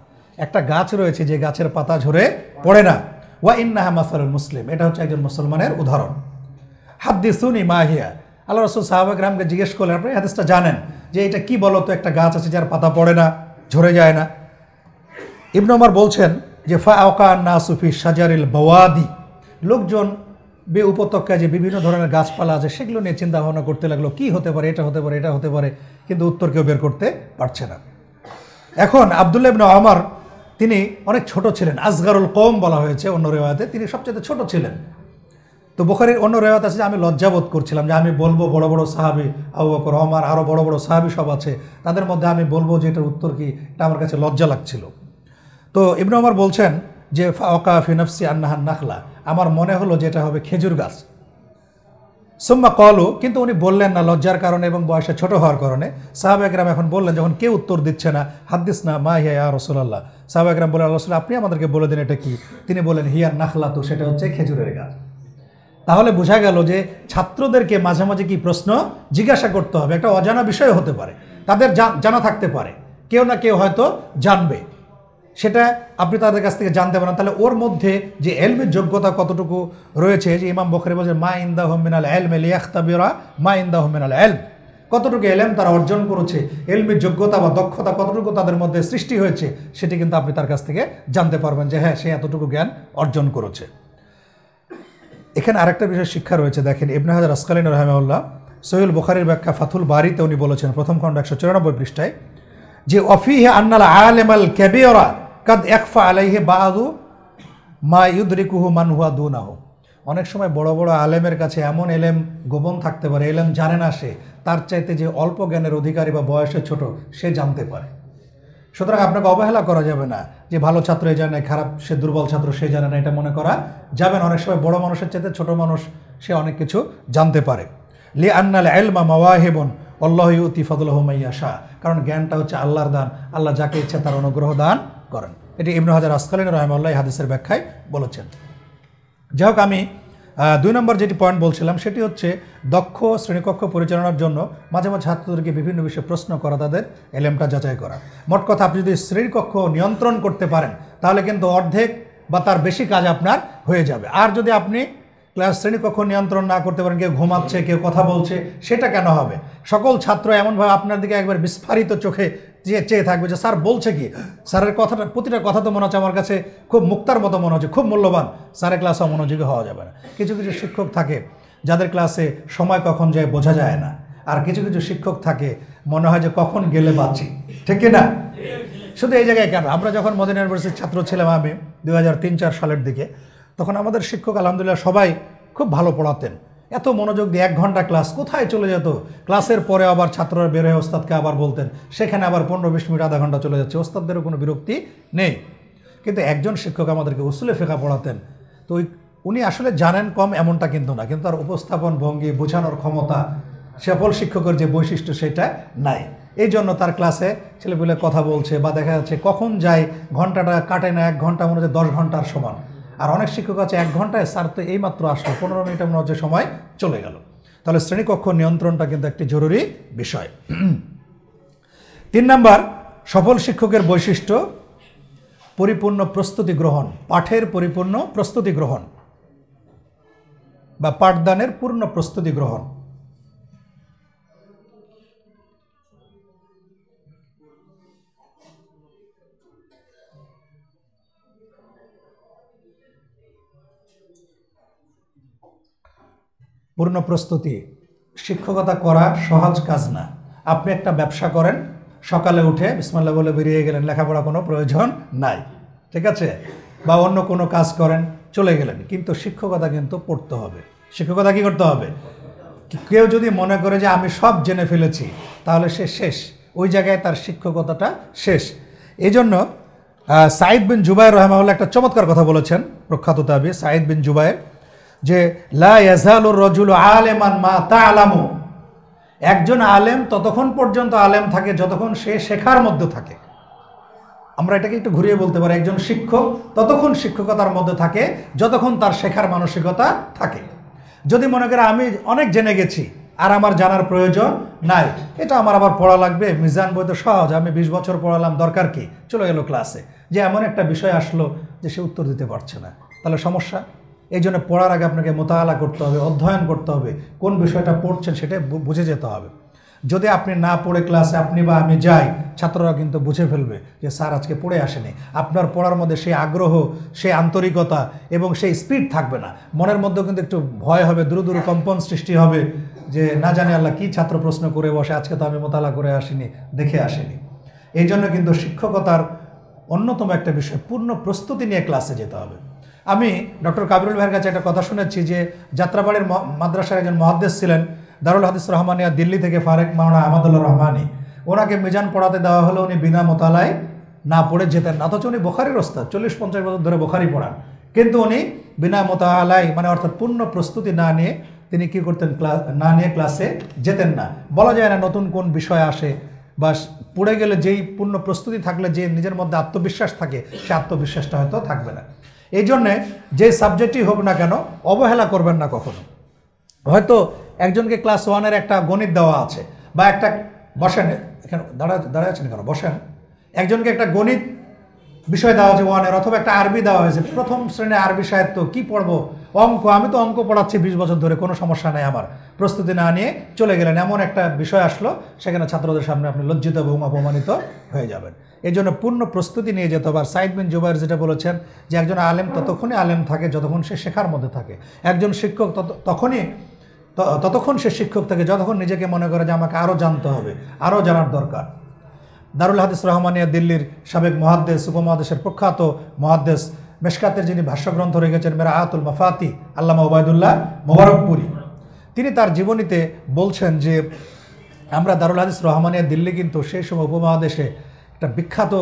একটা গাছ রয়েছে যে গাছের পাতা ঝরে পড়ে না ওয়া ইন্নাহা মাসারুল মুসলিম এটা হচ্ছে একজন মুসলমানের উদাহরণ সুনি মাহিয়া আল্লাহ রসুল সাহাবাগ্রামকে জিজ্ঞেস করলেন আপনি হাদিসটা জানেন যে এটা কি বলতো একটা গাছ আছে যার পাতা পড়ে না ঝরে যায় না ইবনু বলছেন যে ফা আকা না সুফি সাজারিল বওয়াদি লোকজন বে উপত্যকায় যে বিভিন্ন ধরনের গাছপালা আছে সেগুলো নিয়ে চিন্তা ভাবনা করতে লাগলো কি হতে পারে এটা হতে পারে এটা হতে পারে কিন্তু উত্তর কেউ বের করতে পারছে না এখন আবদুল্লাহ ইবনে আমার তিনি অনেক ছোট ছিলেন আজগারুল কম বলা হয়েছে অন্য রেওয়াতে তিনি সবচেয়ে ছোট ছিলেন তো বোখারির অন্য রেওয়াত আছে যে আমি লজ্জাবোধ করছিলাম যে আমি বলবো বড় বড় সাহাবি আবু বকর অমার আরও বড় বড় সাহাবি সব আছে তাদের মধ্যে আমি বলবো যে এটার উত্তর কি এটা আমার কাছে লজ্জা লাগছিল তো ইবনে আমার বলছেন যে ফা ওকা ফিনফসি আন্নাহান নাখলা আমার মনে হলো যেটা হবে খেজুর গাছ সোম্মা কলু কিন্তু উনি বললেন না লজ্জার কারণে এবং বয়সে ছোট হওয়ার কারণে সাহাবাগরাম এখন বললেন যখন কেউ উত্তর দিচ্ছে না হাদ্দিস না মা হিয়া রসুল্লাহ সাহাবাগরাম বলে আল্লাহ আপনি আমাদেরকে বলে দিন এটা কি তিনি বলেন হিয়া নাখলা তো সেটা হচ্ছে খেজুরের গাছ তাহলে বোঝা গেল যে ছাত্রদেরকে মাঝে মাঝে কি প্রশ্ন জিজ্ঞাসা করতে হবে একটা অজানা বিষয় হতে পারে তাদের জানা থাকতে পারে কেউ না কেউ হয়তো জানবে সেটা আপনি তাদের কাছ থেকে জানতে পারেন তাহলে ওর মধ্যে যে এলমের যোগ্যতা কতটুকু রয়েছে যে ইমাম বখরি বলছেন মা ইন্দা হোমিনাল এলম এল ইয়াখতাবিরা মা ইন্দা হোমিনাল এলম কতটুকু এলেম তারা অর্জন করেছে এলমের যোগ্যতা বা দক্ষতা কতটুকু তাদের মধ্যে সৃষ্টি হয়েছে সেটি কিন্তু আপনি তার কাছ থেকে জানতে পারবেন যে হ্যাঁ সে এতটুকু জ্ঞান অর্জন করেছে এখানে আরেকটা বিষয় শিক্ষা রয়েছে দেখেন ইবনে হাজার আসকালিন রহমাউল্লাহ সোহেল বুখারির ব্যাখ্যা ফাতুল বাড়িতে উনি বলেছেন প্রথম খণ্ড একশো চুরানব্বই পৃষ্ঠায় যে অফিহে আন্নাল আলেম আল ক্যাবিয়রা কাদ একফা আলাইহে বাহাদু মা ইউদ্রিকুহু দু দুনাহু অনেক সময় বড় বড় আলেমের কাছে এমন এলেম গোপন থাকতে পারে এলেম জানে না সে তার চাইতে যে অল্প জ্ঞানের অধিকারী বা বয়সে ছোট সে জানতে পারে সুতরাং আপনাকে অবহেলা করা যাবে না যে ভালো ছাত্র এ জানে খারাপ সে দুর্বল ছাত্র সে জানে না এটা মনে করা যাবেন অনেক সময় বড় মানুষের চাইতে ছোট মানুষ সে অনেক কিছু জানতে পারে লি আন্নাল এলমা মাওয়াহেবন অল্লাহ ইউতি ফদুল্লাহ হোমাইয়া শাহ কারণ জ্ঞানটা হচ্ছে আল্লাহর দান আল্লাহ যাকে ইচ্ছে তার অনুগ্রহ দান করেন এটি ইবনু হাজার আসকালীন রহমাল্লাহ হাদিসের ব্যাখ্যায় বলেছেন যাই হোক আমি দুই নম্বর যেটি পয়েন্ট বলছিলাম সেটি হচ্ছে দক্ষ শ্রেণীকক্ষ পরিচালনার জন্য মাঝে মাঝে ছাত্রদেরকে বিভিন্ন বিষয়ে প্রশ্ন করা তাদের এলএমটা যাচাই করা মোট কথা আপনি যদি শ্রেণীকক্ষ নিয়ন্ত্রণ করতে পারেন তাহলে কিন্তু অর্ধেক বা তার বেশি কাজ আপনার হয়ে যাবে আর যদি আপনি ক্লাস শ্রেণীকক্ষ নিয়ন্ত্রণ না করতে পারেন কেউ ঘুমাচ্ছে কেউ কথা বলছে সেটা কেন হবে সকল ছাত্র এমনভাবে আপনার দিকে একবার বিস্ফারিত চোখে চেয়ে চেয়ে থাকবে যে স্যার বলছে কি স্যারের কথাটা প্রতিটা কথা তো মনে হচ্ছে আমার কাছে খুব মুক্তার মতো মনে হচ্ছে খুব মূল্যবান স্যারের ক্লাসে মনোযোগী হওয়া যাবে না কিছু কিছু শিক্ষক থাকে যাদের ক্লাসে সময় কখন যায় বোঝা যায় না আর কিছু কিছু শিক্ষক থাকে মনে হয় যে কখন গেলে বাঁচি ঠিক না শুধু এই জায়গায় কেন আমরা যখন মদিন ইউনিভার্সিটির ছাত্র ছিলাম আমি দু হাজার তিন চার সালের দিকে তখন আমাদের শিক্ষক আলহামদুলিল্লাহ সবাই খুব ভালো পড়াতেন এত মনোযোগ দিয়ে এক ঘন্টা ক্লাস কোথায় চলে যেত ক্লাসের পরে আবার ছাত্ররা বের হয়ে ওস্তাদকে আবার বলতেন সেখানে আবার পনেরো বিশ মিনিট আধা ঘন্টা চলে যাচ্ছে ওস্তাদদেরও কোনো বিরক্তি নেই কিন্তু একজন শিক্ষক আমাদেরকে উসুলে ফেঁকা পড়াতেন তো ওই উনি আসলে জানেন কম এমনটা কিন্তু না কিন্তু তার উপস্থাপন ভঙ্গি বোঝানোর ক্ষমতা সফল শিক্ষকের যে বৈশিষ্ট্য সেটা নাই এই জন্য তার ক্লাসে ছেলেপুলে কথা বলছে বা দেখা যাচ্ছে কখন যায় ঘন্টাটা কাটে না এক ঘন্টা মনে হচ্ছে দশ ঘন্টার সমান আর অনেক শিক্ষক আছে এক ঘন্টায় স্যার তো এইমাত্র আসলো পনেরো মিনিটের মধ্যে হচ্ছে সময় চলে গেল তাহলে শ্রেণীকক্ষ নিয়ন্ত্রণটা কিন্তু একটি জরুরি বিষয় তিন নাম্বার সফল শিক্ষকের বৈশিষ্ট্য পরিপূর্ণ প্রস্তুতি গ্রহণ পাঠের পরিপূর্ণ প্রস্তুতি গ্রহণ বা পাঠদানের পূর্ণ প্রস্তুতি গ্রহণ পূর্ণ প্রস্তুতি শিক্ষকতা করা সহজ কাজ না আপনি একটা ব্যবসা করেন সকালে উঠে বিসমাল্লা বলে বেরিয়ে গেলেন লেখাপড়া কোনো প্রয়োজন নাই ঠিক আছে বা অন্য কোনো কাজ করেন চলে গেলেন কিন্তু শিক্ষকতা কিন্তু পড়তে হবে শিক্ষকতা কী করতে হবে কেউ যদি মনে করে যে আমি সব জেনে ফেলেছি তাহলে সে শেষ ওই জায়গায় তার শিক্ষকতাটা শেষ এই জন্য সাইদ বিন জুবাইর রহমা একটা চমৎকার কথা বলেছেন প্রখ্যাত তাবি সাইদ বিন জুবাইর যে লাজালুর রজুল আলেমান মা তা আলামু একজন আলেম ততক্ষণ পর্যন্ত আলেম থাকে যতক্ষণ সে শেখার মধ্যে থাকে আমরা এটাকে একটু ঘুরিয়ে বলতে পারি একজন শিক্ষক ততক্ষণ শিক্ষকতার মধ্যে থাকে যতক্ষণ তার শেখার মানসিকতা থাকে যদি মনে করে আমি অনেক জেনে গেছি আর আমার জানার প্রয়োজন নাই এটা আমার আবার পড়া লাগবে মিজান বই তো সহজ আমি বিশ বছর পড়ালাম দরকার কি চলে গেল ক্লাসে যে এমন একটা বিষয় আসলো যে সে উত্তর দিতে পারছে না তাহলে সমস্যা এই জন্য পড়ার আগে আপনাকে মোতালা করতে হবে অধ্যয়ন করতে হবে কোন বিষয়টা পড়ছেন সেটা বুঝে যেতে হবে যদি আপনি না পড়ে ক্লাসে আপনি বা আমি যাই ছাত্ররা কিন্তু বুঝে ফেলবে যে স্যার আজকে পড়ে আসেনি আপনার পড়ার মধ্যে সেই আগ্রহ সেই আন্তরিকতা এবং সেই স্পিড থাকবে না মনের মধ্যে কিন্তু একটু ভয় হবে দূর দূর কম্পন সৃষ্টি হবে যে না জানি আল্লাহ কী ছাত্র প্রশ্ন করে বসে আজকে তো আমি মোতালা করে আসিনি দেখে আসিনি এই জন্য কিন্তু শিক্ষকতার অন্যতম একটা বিষয় পূর্ণ প্রস্তুতি নিয়ে ক্লাসে যেতে হবে আমি ডক্টর কাবিরুল ভাইয়ের কাছে একটা কথা শুনেছি যে যাত্রাবাড়ির মাদ্রাসার একজন মহাদ্দেশ ছিলেন দারুল হাদিস রহমানিয়া দিল্লি থেকে ফারেক মাওনা আহমদুল্লাহ রহমানি ওনাকে মিজান পড়াতে দেওয়া হলো উনি বিনা মোতালায় না পড়ে যেতেন না অথচ উনি বোখারির ওস্তাদ চল্লিশ পঞ্চাশ বছর ধরে বোখারি পড়ান কিন্তু উনি বিনা মোতালায় মানে অর্থাৎ পূর্ণ প্রস্তুতি না নিয়ে তিনি কি করতেন ক্লাস না নিয়ে ক্লাসে যেতেন না বলা যায় না নতুন কোন বিষয় আসে বা পড়ে গেলে যেই পূর্ণ প্রস্তুতি থাকলে যে নিজের মধ্যে আত্মবিশ্বাস থাকে সে আত্মবিশ্বাসটা হয়তো থাকবে না এই জন্যে যে সাবজেক্টই হোক না কেন অবহেলা করবেন না কখনো হয়তো একজনকে ক্লাস ওয়ানের একটা গণিত দেওয়া আছে বা একটা বসেন এখানে দাঁড়া দাঁড়াচ্ছেন কেন বসেন একজনকে একটা গণিত বিষয় দেওয়া হয়েছে ওয়ানের অথবা একটা আরবি দেওয়া হয়েছে প্রথম শ্রেণীর আরবি সাহিত্য কি পড়বো অঙ্ক আমি তো অঙ্ক পড়াচ্ছি বিশ বছর ধরে কোনো সমস্যা নেই আমার প্রস্তুতি না নিয়ে চলে গেলেন এমন একটা বিষয় আসলো সেখানে ছাত্রদের সামনে আপনি লজ্জিত এবং অপমানিত হয়ে যাবেন এই জন্য পূর্ণ প্রস্তুতি নিয়ে যেতে হবে আর সাইদ বিন জুবাইর যেটা বলেছেন যে একজন আলেম ততক্ষণই আলেম থাকে যতক্ষণ সে শেখার মধ্যে থাকে একজন শিক্ষক তত তখনই ততক্ষণ সে শিক্ষক থাকে যতক্ষণ নিজেকে মনে করে যে আমাকে আরও জানতে হবে আরও জানার দরকার দারুল হাদিস রহমানিয়া দিল্লির সাবেক মহাদ্দেশ উপমহাদেশের প্রখ্যাত মহাদ্দেশ মেশকাতের যিনি ভাষ্যগ্রন্থ রেখেছেন মেরা আয়াতুল মাফাতি আল্লামা ওবায়দুল্লাহ মোবারকপুরি তিনি তার জীবনীতে বলছেন যে আমরা দারুল হাদিস রহমানিয়া দিল্লি কিন্তু সেই সময় উপমহাদেশে একটা বিখ্যাত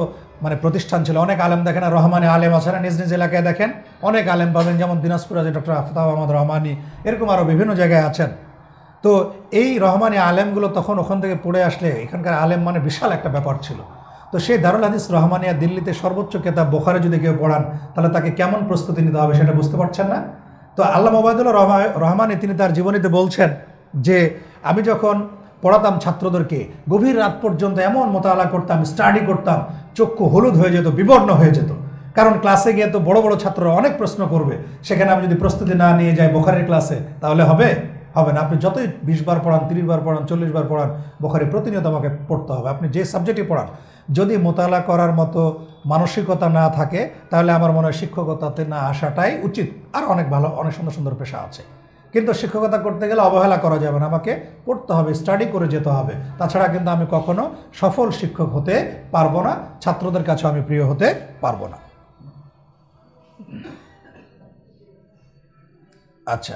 মানে প্রতিষ্ঠান ছিল অনেক আলেম দেখেন আর আলেম আছেন নিজ নিজ এলাকায় দেখেন অনেক আলেম পাবেন যেমন দিনাজপুর আছে ডক্টর আফতাব আহমদ রহমানি এরকম আরও বিভিন্ন জায়গায় আছেন তো এই রহমানি আলেমগুলো তখন ওখান থেকে পড়ে আসলে এখানকার আলেম মানে বিশাল একটা ব্যাপার ছিল তো সেই দারুল হাদিস রহমানিয়া দিল্লিতে সর্বোচ্চ কেতাব বোখারে যদি কেউ পড়ান তাহলে তাকে কেমন প্রস্তুতি নিতে হবে সেটা বুঝতে পারছেন না তো আল্লাহ মোবায়দুল্লাহ রহমানে তিনি তার জীবনীতে বলছেন যে আমি যখন পড়াতাম ছাত্রদেরকে গভীর রাত পর্যন্ত এমন মোতালা করতাম স্টাডি করতাম চক্ষু হলুদ হয়ে যেত বিবর্ণ হয়ে যেত কারণ ক্লাসে গিয়ে তো বড় বড় ছাত্ররা অনেক প্রশ্ন করবে সেখানে আমি যদি প্রস্তুতি না নিয়ে যাই বোখারের ক্লাসে তাহলে হবে হবে না আপনি যতই বিশ বার পড়ান তিরিশ বার পড়ান চল্লিশ বার পড়ান বোখারি প্রতিনিয়ত আমাকে পড়তে হবে আপনি যে সাবজেক্টে পড়ান যদি মোতালা করার মতো মানসিকতা না থাকে তাহলে আমার মনে হয় শিক্ষকতাতে না আসাটাই উচিত আর অনেক ভালো অনেক সুন্দর সুন্দর পেশা আছে কিন্তু শিক্ষকতা করতে গেলে অবহেলা করা যাবে না আমাকে পড়তে হবে স্টাডি করে যেতে হবে তাছাড়া কিন্তু আমি কখনো সফল শিক্ষক হতে পারবো না ছাত্রদের কাছে আমি প্রিয় হতে পারবো না আচ্ছা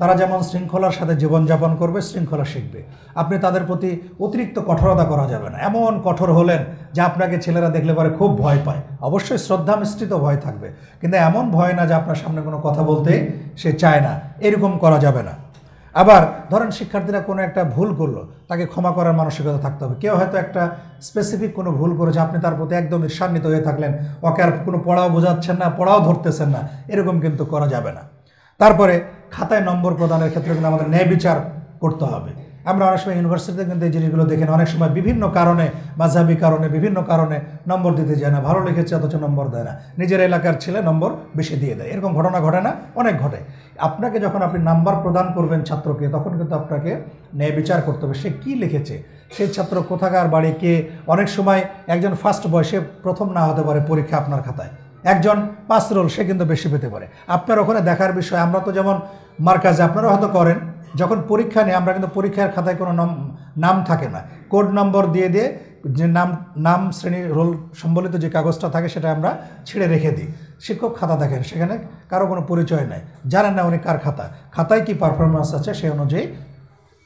তারা যেমন শৃঙ্খলার সাথে জীবনযাপন করবে শৃঙ্খলা শিখবে আপনি তাদের প্রতি অতিরিক্ত কঠোরতা করা যাবে না এমন কঠোর হলেন যে আপনাকে ছেলেরা দেখলে পরে খুব ভয় পায় অবশ্যই শ্রদ্ধা মিশ্রিত ভয় থাকবে কিন্তু এমন ভয় না যে আপনার সামনে কোনো কথা বলতে সে চায় না এরকম করা যাবে না আবার ধরেন শিক্ষার্থীরা কোনো একটা ভুল করলো তাকে ক্ষমা করার মানসিকতা থাকতে হবে কেউ হয়তো একটা স্পেসিফিক কোনো ভুল করেছে আপনি তার প্রতি একদম ঈর্ষান্বিত হয়ে থাকলেন ওকে আর কোনো পড়াও বোঝাচ্ছেন না পড়াও ধরতেছেন না এরকম কিন্তু করা যাবে না তারপরে খাতায় নম্বর প্রদানের ক্ষেত্রে কিন্তু আমাদের ন্যায় বিচার করতে হবে আমরা অনেক সময় ইউনিভার্সিটিতে কিন্তু এই জিনিসগুলো দেখেন অনেক সময় বিভিন্ন কারণে মাঝাবি কারণে বিভিন্ন কারণে নম্বর দিতে যায় না ভালো লিখেছে অথচ নম্বর দেয় না নিজের এলাকার ছেলে নম্বর বেশি দিয়ে দেয় এরকম ঘটনা ঘটে না অনেক ঘটে আপনাকে যখন আপনি নাম্বার প্রদান করবেন ছাত্রকে তখন কিন্তু আপনাকে ন্যায় বিচার করতে হবে সে কী লিখেছে সে ছাত্র কোথাকার বাড়ি কে অনেক সময় একজন ফার্স্ট বয়সে প্রথম না হতে পারে পরীক্ষা আপনার খাতায় একজন পাঁচ রোল সে কিন্তু বেশি পেতে পারে আপনার ওখানে দেখার বিষয় আমরা তো যেমন মার্কাজে আপনারা হয়তো করেন যখন পরীক্ষা নেই আমরা কিন্তু পরীক্ষার খাতায় কোনো নাম থাকে না কোড নম্বর দিয়ে দিয়ে যে নাম নাম শ্রেণীর রোল সম্বলিত যে কাগজটা থাকে সেটা আমরা ছিঁড়ে রেখে দিই শিক্ষক খাতা দেখেন সেখানে কারো কোনো পরিচয় নাই জানেন না উনি কার খাতা খাতায় কি পারফরমেন্স আছে সেই অনুযায়ী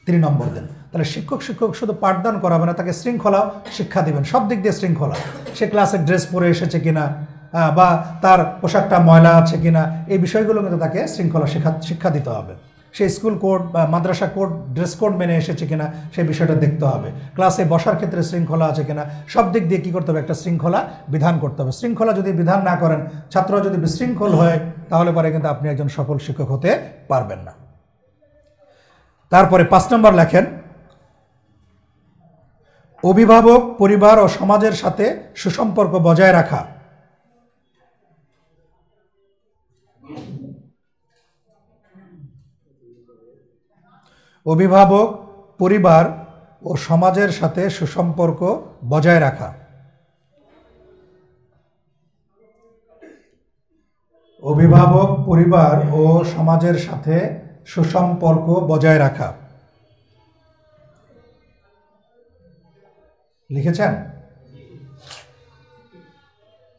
তিনি নম্বর দেন তাহলে শিক্ষক শিক্ষক শুধু পাঠদান করাবে না তাকে শৃঙ্খলা শিক্ষা দেবেন সব দিক দিয়ে শৃঙ্খলা সে ক্লাসে ড্রেস পরে এসেছে কিনা হ্যাঁ, বা তার পোশাকটা ময়লা আছে কিনা এই বিষয়গুলো কিন্তু তাকে শৃঙ্খলা শিক্ষা শিক্ষা দিতে হবে সে স্কুল কোড বা মাদ্রাসা কোড ড্রেস কোড মেনে এসেছে কিনা সেই বিষয়টা দেখতে হবে ক্লাসে বসার ক্ষেত্রে শৃঙ্খলা আছে কিনা সব দিক দিয়ে কী করতে হবে একটা শৃঙ্খলা বিধান করতে হবে শৃঙ্খলা যদি বিধান না করেন ছাত্র যদি বিশৃঙ্খল হয় তাহলে পরে কিন্তু আপনি একজন সফল শিক্ষক হতে পারবেন না তারপরে পাঁচ নম্বর লেখেন অভিভাবক পরিবার ও সমাজের সাথে সুসম্পর্ক বজায় রাখা অভিভাবক পরিবার ও সমাজের সাথে সুসম্পর্ক বজায় রাখা অভিভাবক পরিবার ও সমাজের সাথে সুসম্পর্ক বজায় রাখা লিখেছেন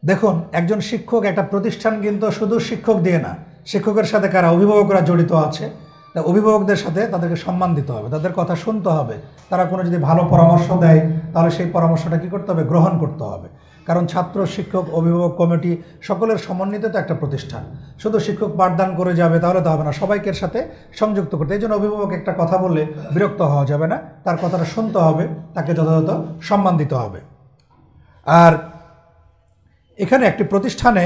দেখুন একজন শিক্ষক একটা প্রতিষ্ঠান কিন্তু শুধু শিক্ষক দিয়ে না শিক্ষকের সাথে কারা অভিভাবকরা জড়িত আছে তা অভিভাবকদের সাথে তাদেরকে সম্মান দিতে হবে তাদের কথা শুনতে হবে তারা কোনো যদি ভালো পরামর্শ দেয় তাহলে সেই পরামর্শটা কী করতে হবে গ্রহণ করতে হবে কারণ ছাত্র শিক্ষক অভিভাবক কমিটি সকলের সমন্বিত তো একটা প্রতিষ্ঠান শুধু শিক্ষক পাঠদান করে যাবে তাহলে তো হবে না সবাইকে সাথে সংযুক্ত করতে এই জন্য অভিভাবক একটা কথা বললে বিরক্ত হওয়া যাবে না তার কথাটা শুনতে হবে তাকে যথাযথ সম্মান দিতে হবে আর এখানে একটি প্রতিষ্ঠানে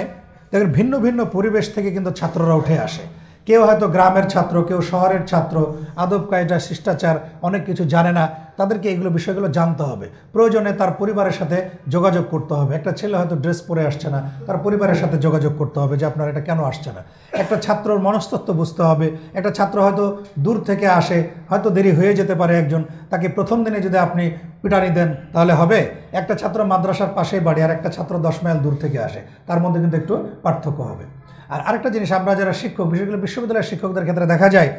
দেখেন ভিন্ন ভিন্ন পরিবেশ থেকে কিন্তু ছাত্ররা উঠে আসে কেউ হয়তো গ্রামের ছাত্র কেউ শহরের ছাত্র আদব কায়দা শিষ্টাচার অনেক কিছু জানে না তাদেরকে এগুলো বিষয়গুলো জানতে হবে প্রয়োজনে তার পরিবারের সাথে যোগাযোগ করতে হবে একটা ছেলে হয়তো ড্রেস পরে আসছে না তার পরিবারের সাথে যোগাযোগ করতে হবে যে আপনার এটা কেন আসছে না একটা ছাত্রর মনস্তত্ব বুঝতে হবে একটা ছাত্র হয়তো দূর থেকে আসে হয়তো দেরি হয়ে যেতে পারে একজন তাকে প্রথম দিনে যদি আপনি পিটানি দেন তাহলে হবে একটা ছাত্র মাদ্রাসার পাশেই বাড়ি আর একটা ছাত্র দশ মাইল দূর থেকে আসে তার মধ্যে কিন্তু একটু পার্থক্য হবে আর আরেকটা জিনিস আমরা যারা শিক্ষক বিশেষ করে বিশ্ববিদ্যালয়ের শিক্ষকদের ক্ষেত্রে দেখা যায়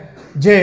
যে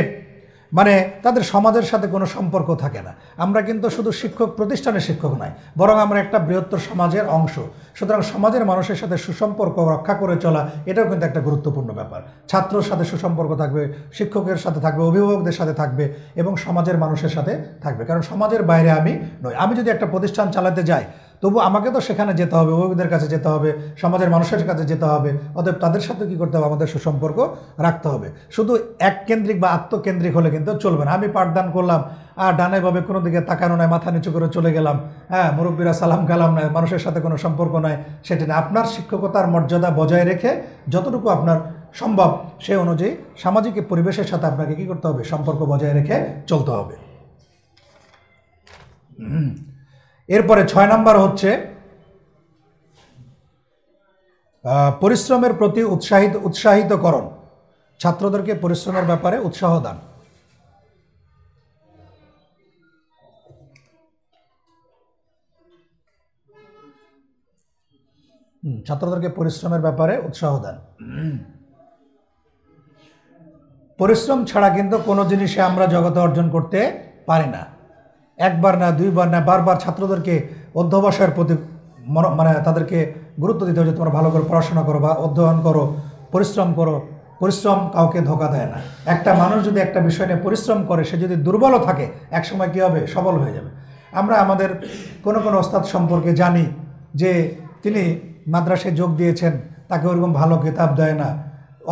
মানে তাদের সমাজের সাথে কোনো সম্পর্ক থাকে না আমরা কিন্তু শুধু শিক্ষক প্রতিষ্ঠানের শিক্ষক নয় বরং আমরা একটা বৃহত্তর সমাজের অংশ সুতরাং সমাজের মানুষের সাথে সুসম্পর্ক রক্ষা করে চলা এটাও কিন্তু একটা গুরুত্বপূর্ণ ব্যাপার ছাত্রর সাথে সুসম্পর্ক থাকবে শিক্ষকের সাথে থাকবে অভিভাবকদের সাথে থাকবে এবং সমাজের মানুষের সাথে থাকবে কারণ সমাজের বাইরে আমি নই আমি যদি একটা প্রতিষ্ঠান চালাতে যাই তবু আমাকে তো সেখানে যেতে হবে অভিভাবকদের কাছে যেতে হবে সমাজের মানুষের কাছে যেতে হবে অতএব তাদের সাথে কী করতে হবে আমাদের সুসম্পর্ক রাখতে হবে শুধু এককেন্দ্রিক বা আত্মকেন্দ্রিক হলে কিন্তু চলবে না আমি পাঠদান করলাম আর ডানে ভাবে কোনো দিকে তাকানো নয় মাথা নিচু করে চলে গেলাম হ্যাঁ মুরব্বীরা সালাম কালাম নয় মানুষের সাথে কোনো সম্পর্ক নয় সেটা আপনার শিক্ষকতার মর্যাদা বজায় রেখে যতটুকু আপনার সম্ভব সে অনুযায়ী সামাজিক পরিবেশের সাথে আপনাকে কী করতে হবে সম্পর্ক বজায় রেখে চলতে হবে এরপরে ছয় নম্বর হচ্ছে পরিশ্রমের প্রতি উৎসাহিত উৎসাহিতকরণ ছাত্রদেরকে পরিশ্রমের ব্যাপারে উৎসাহ দান ছাত্রদেরকে পরিশ্রমের ব্যাপারে উৎসাহ দেন পরিশ্রম ছাড়া কিন্তু কোনো জিনিসে আমরা জগতে অর্জন করতে পারি না একবার না দুইবার না বারবার ছাত্রদেরকে অধ্যবসায়ের প্রতি মানে তাদেরকে গুরুত্ব দিতে হবে যে তোমরা ভালো করে পড়াশোনা করো বা অধ্যয়ন করো পরিশ্রম করো পরিশ্রম কাউকে ধোকা দেয় না একটা মানুষ যদি একটা বিষয় নিয়ে পরিশ্রম করে সে যদি দুর্বলও থাকে এক সময় কী হবে সবল হয়ে যাবে আমরা আমাদের কোনো কোনো ওস্তাদ সম্পর্কে জানি যে তিনি মাদ্রাসে যোগ দিয়েছেন তাকে ওরকম ভালো কিতাব দেয় না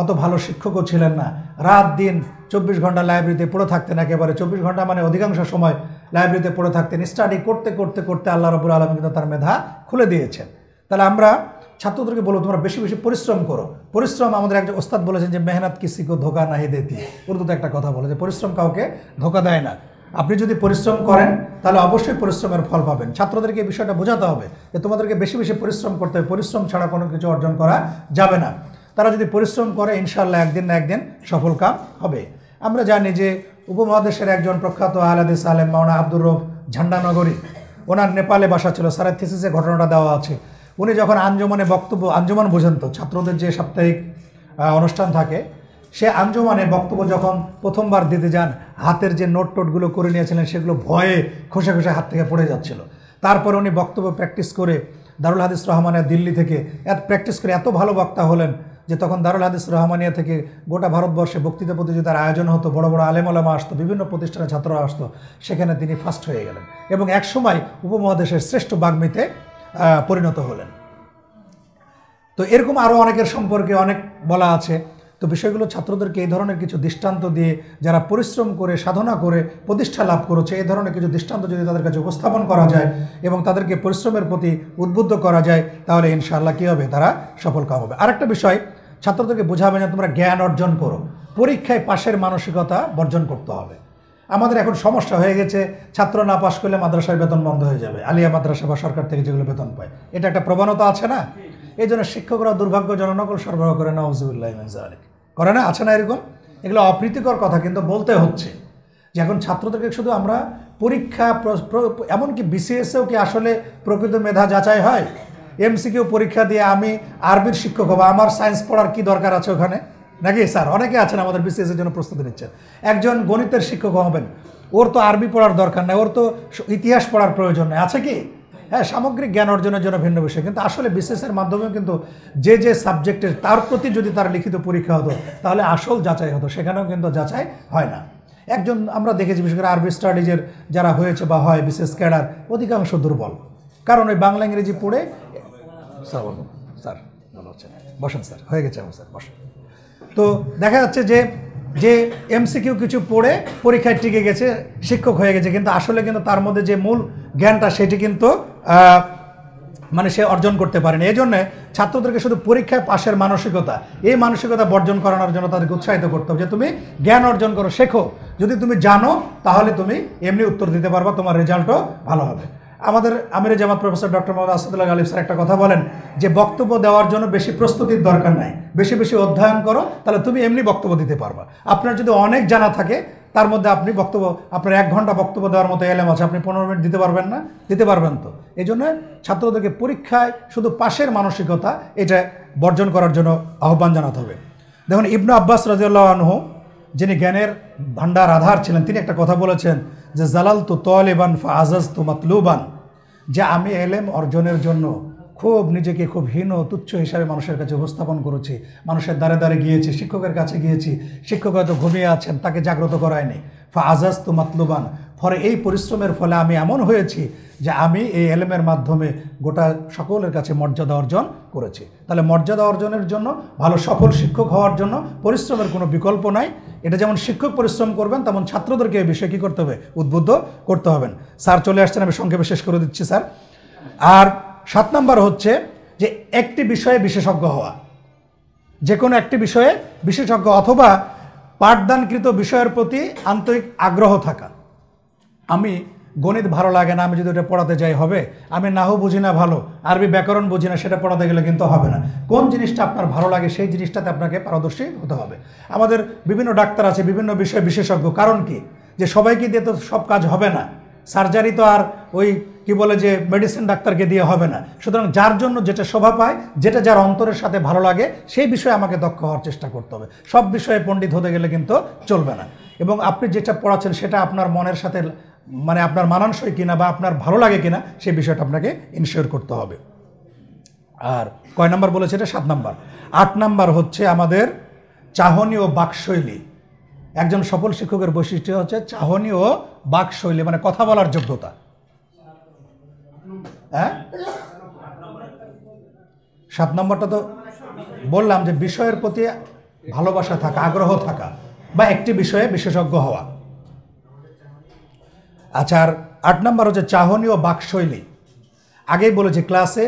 অত ভালো শিক্ষকও ছিলেন না রাত দিন চব্বিশ ঘন্টা লাইব্রেরিতে পড়ে থাকতেন একেবারে চব্বিশ ঘন্টা মানে অধিকাংশ সময় লাইব্রেরিতে পড়ে থাকতেন স্টাডি করতে করতে করতে আল্লাহ রবুল আলম কিন্তু তার মেধা খুলে দিয়েছেন তাহলে আমরা ছাত্রদেরকে বলবো তোমরা বেশি বেশি পরিশ্রম করো পরিশ্রম আমাদের একজন ওস্তাদ বলেছেন যে মেহনত কিসি কো ধোকা নাহি দেতি উর্দুতে একটা কথা বলে যে পরিশ্রম কাউকে ধোকা দেয় না আপনি যদি পরিশ্রম করেন তাহলে অবশ্যই পরিশ্রমের ফল পাবেন ছাত্রদেরকে এই বিষয়টা বোঝাতে হবে যে তোমাদেরকে বেশি বেশি পরিশ্রম করতে হবে পরিশ্রম ছাড়া কোনো কিছু অর্জন করা যাবে না তারা যদি পরিশ্রম করে ইনশাল্লাহ একদিন না একদিন সফল কাম হবে আমরা জানি যে উপমহাদেশের একজন প্রখ্যাত আহলাদিস আলেম মাওনা আব্দুর রব ঝান্ডানগরী ওনার নেপালে বাসা ছিল সারা থিসিসে ঘটনাটা দেওয়া আছে উনি যখন আঞ্জমানে বক্তব্য আঞ্জমান বোঝেন তো ছাত্রদের যে সাপ্তাহিক অনুষ্ঠান থাকে সে আঞ্জমানে বক্তব্য যখন প্রথমবার দিতে যান হাতের যে নোট টোটগুলো করে নিয়েছিলেন সেগুলো ভয়ে খসে খসে হাত থেকে পড়ে যাচ্ছিল তারপর উনি বক্তব্য প্র্যাকটিস করে দারুল হাদিস রহমানের দিল্লি থেকে এত প্র্যাকটিস করে এত ভালো বক্তা হলেন যে তখন দারুল হাদিস রহমানিয়া থেকে গোটা ভারতবর্ষে বক্তৃতা প্রতিযোগিতার আয়োজন হতো বড় বড় আলেমলামা আসতো বিভিন্ন প্রতিষ্ঠানের ছাত্ররা আসতো সেখানে তিনি ফার্স্ট হয়ে গেলেন এবং একসময় উপমহাদেশের শ্রেষ্ঠ বাগ্মিতে পরিণত হলেন তো এরকম আরও অনেকের সম্পর্কে অনেক বলা আছে তো বিষয়গুলো ছাত্রদেরকে এই ধরনের কিছু দৃষ্টান্ত দিয়ে যারা পরিশ্রম করে সাধনা করে প্রতিষ্ঠা লাভ করেছে এই ধরনের কিছু দৃষ্টান্ত যদি তাদের কাছে উপস্থাপন করা যায় এবং তাদেরকে পরিশ্রমের প্রতি উদ্বুদ্ধ করা যায় তাহলে ইনশাআল্লাহ কী হবে তারা সফল কাম হবে আরেকটা বিষয় ছাত্রদেরকে বোঝাবে না তোমরা জ্ঞান অর্জন করো পরীক্ষায় পাশের মানসিকতা বর্জন করতে হবে আমাদের এখন সমস্যা হয়ে গেছে ছাত্র না পাশ করলে মাদ্রাসার বেতন বন্ধ হয়ে যাবে আলিয়া মাদ্রাসা বা সরকার থেকে যেগুলো বেতন পায় এটা একটা প্রবণতা আছে না এই জন্য শিক্ষকরা দুর্ভাগ্য জননকল সরবরাহ করে না হজিবুল্লাহ করে না আছে না এরকম এগুলো অপ্রীতিকর কথা কিন্তু বলতে হচ্ছে যে এখন ছাত্রদেরকে শুধু আমরা পরীক্ষা এমনকি বিসিএসেও কি আসলে প্রকৃত মেধা যাচাই হয় এমসিকিউ পরীক্ষা দিয়ে আমি আরবির শিক্ষক হবো আমার সায়েন্স পড়ার কি দরকার আছে ওখানে নাকি স্যার অনেকে আছেন আমাদের বিসিএসের জন্য প্রস্তুতি নিচ্ছেন একজন গণিতের শিক্ষক হবেন ওর তো আরবি পড়ার দরকার নেই ওর তো ইতিহাস পড়ার প্রয়োজন নেই আছে কি হ্যাঁ সামগ্রিক জ্ঞান অর্জনের জন্য ভিন্ন বিষয় কিন্তু আসলে বিসিএসের মাধ্যমেও কিন্তু যে যে সাবজেক্টের তার প্রতি যদি তার লিখিত পরীক্ষা হতো তাহলে আসল যাচাই হতো সেখানেও কিন্তু যাচাই হয় না একজন আমরা দেখেছি বিশেষ করে আরবি স্টাডিজের যারা হয়েছে বা হয় বিশেষ ক্যাডার অধিকাংশ দুর্বল কারণ ওই বাংলা ইংরেজি পড়ে স্যার বসেন স্যার হয়ে গেছে আমার স্যার বসেন তো দেখা যাচ্ছে যে যে এমসিকিউ কিছু পড়ে পরীক্ষায় টিকে গেছে শিক্ষক হয়ে গেছে কিন্তু আসলে কিন্তু তার মধ্যে যে মূল জ্ঞানটা সেটি কিন্তু মানে সে অর্জন করতে পারেনি এই জন্যে ছাত্রদেরকে শুধু পরীক্ষায় পাশের মানসিকতা এই মানসিকতা বর্জন করানোর জন্য তাদেরকে উৎসাহিত করতে হবে যে তুমি জ্ঞান অর্জন করো শেখো যদি তুমি জানো তাহলে তুমি এমনি উত্তর দিতে পারবা তোমার রেজাল্টও ভালো হবে আমাদের আমিরে জামাত professor doctor Mohammad Asadullah Alif sir একটা কথা বলেন যে বক্তব্য দেওয়ার জন্য বেশি প্রস্তুতির দরকার নাই বেশি বেশি অধ্যয়ন করো তাহলে তুমি এমনি বক্তব্য দিতে পারবা আপনার যদি অনেক জানা থাকে তার মধ্যে আপনি বক্তব্য আপনার এক ঘন্টা বক্তব্য দেওয়ার মতো এলেম আছে আপনি পনেরো মিনিট দিতে পারবেন না দিতে পারবেন তো এই জন্য ছাত্রদেরকে পরীক্ষায় শুধু পাশের মানসিকতা এটা বর্জন করার জন্য আহ্বান জানাতে হবে দেখুন ইবনু আব্বাস রাজিউল্লাহ আনহ যিনি জ্ঞানের ভাণ্ডার আধার ছিলেন তিনি একটা কথা বলেছেন যে জালাল তু তলেবান ফা আজাজ তু মাতলুবান যে আমি এলেম অর্জনের জন্য খুব নিজেকে খুব হীন তুচ্ছ হিসাবে মানুষের কাছে উপস্থাপন করেছি মানুষের দ্বারে দ্বারে গিয়েছি শিক্ষকের কাছে গিয়েছি শিক্ষক হয়তো ঘুমিয়ে আছেন তাকে জাগ্রত করায়নি ফা আজাজ তো মাতলুবান ফলে এই পরিশ্রমের ফলে আমি এমন হয়েছি যে আমি এই এলেমের মাধ্যমে গোটা সকলের কাছে মর্যাদা অর্জন করেছি তাহলে মর্যাদা অর্জনের জন্য ভালো সফল শিক্ষক হওয়ার জন্য পরিশ্রমের কোনো বিকল্প নাই এটা যেমন শিক্ষক পরিশ্রম করবেন তেমন ছাত্রদেরকে এই বিষয়ে কী করতে হবে উদ্বুদ্ধ করতে হবেন স্যার চলে আসছেন আমি সংক্ষেপে শেষ করে দিচ্ছি স্যার আর সাত নাম্বার হচ্ছে যে একটি বিষয়ে বিশেষজ্ঞ হওয়া যে কোনো একটি বিষয়ে বিশেষজ্ঞ অথবা পাঠদানকৃত বিষয়ের প্রতি আন্তরিক আগ্রহ থাকা আমি গণিত ভালো লাগে না আমি যদি ওটা পড়াতে যাই হবে আমি নাহু বুঝি না ভালো আরবি ব্যাকরণ বুঝি না সেটা পড়াতে গেলে কিন্তু হবে না কোন জিনিসটা আপনার ভালো লাগে সেই জিনিসটাতে আপনাকে পারদর্শী হতে হবে আমাদের বিভিন্ন ডাক্তার আছে বিভিন্ন বিষয়ে বিশেষজ্ঞ কারণ কি যে সবাইকে দিয়ে তো সব কাজ হবে না সার্জারি তো আর ওই কি বলে যে মেডিসিন ডাক্তারকে দিয়ে হবে না সুতরাং যার জন্য যেটা শোভা পায় যেটা যার অন্তরের সাথে ভালো লাগে সেই বিষয়ে আমাকে দক্ষ হওয়ার চেষ্টা করতে হবে সব বিষয়ে পণ্ডিত হতে গেলে কিন্তু চলবে না এবং আপনি যেটা পড়াচ্ছেন সেটা আপনার মনের সাথে মানে আপনার মানানসই কিনা বা আপনার ভালো লাগে কিনা সে বিষয়টা আপনাকে ইনশিওর করতে হবে আর কয় নাম্বার বলেছে এটা সাত নাম্বার আট নাম্বার হচ্ছে আমাদের চাহনি ও বাকশৈলী একজন সফল শিক্ষকের বৈশিষ্ট্য হচ্ছে চাহনি ও বাকশৈলী মানে কথা বলার যোগ্যতা হ্যাঁ সাত নম্বরটা তো বললাম যে বিষয়ের প্রতি ভালোবাসা থাকা আগ্রহ থাকা বা একটি বিষয়ে বিশেষজ্ঞ হওয়া আচ্ছা আর আট নম্বর হচ্ছে চাহনি ও বাকশৈলী আগেই বলেছি ক্লাসে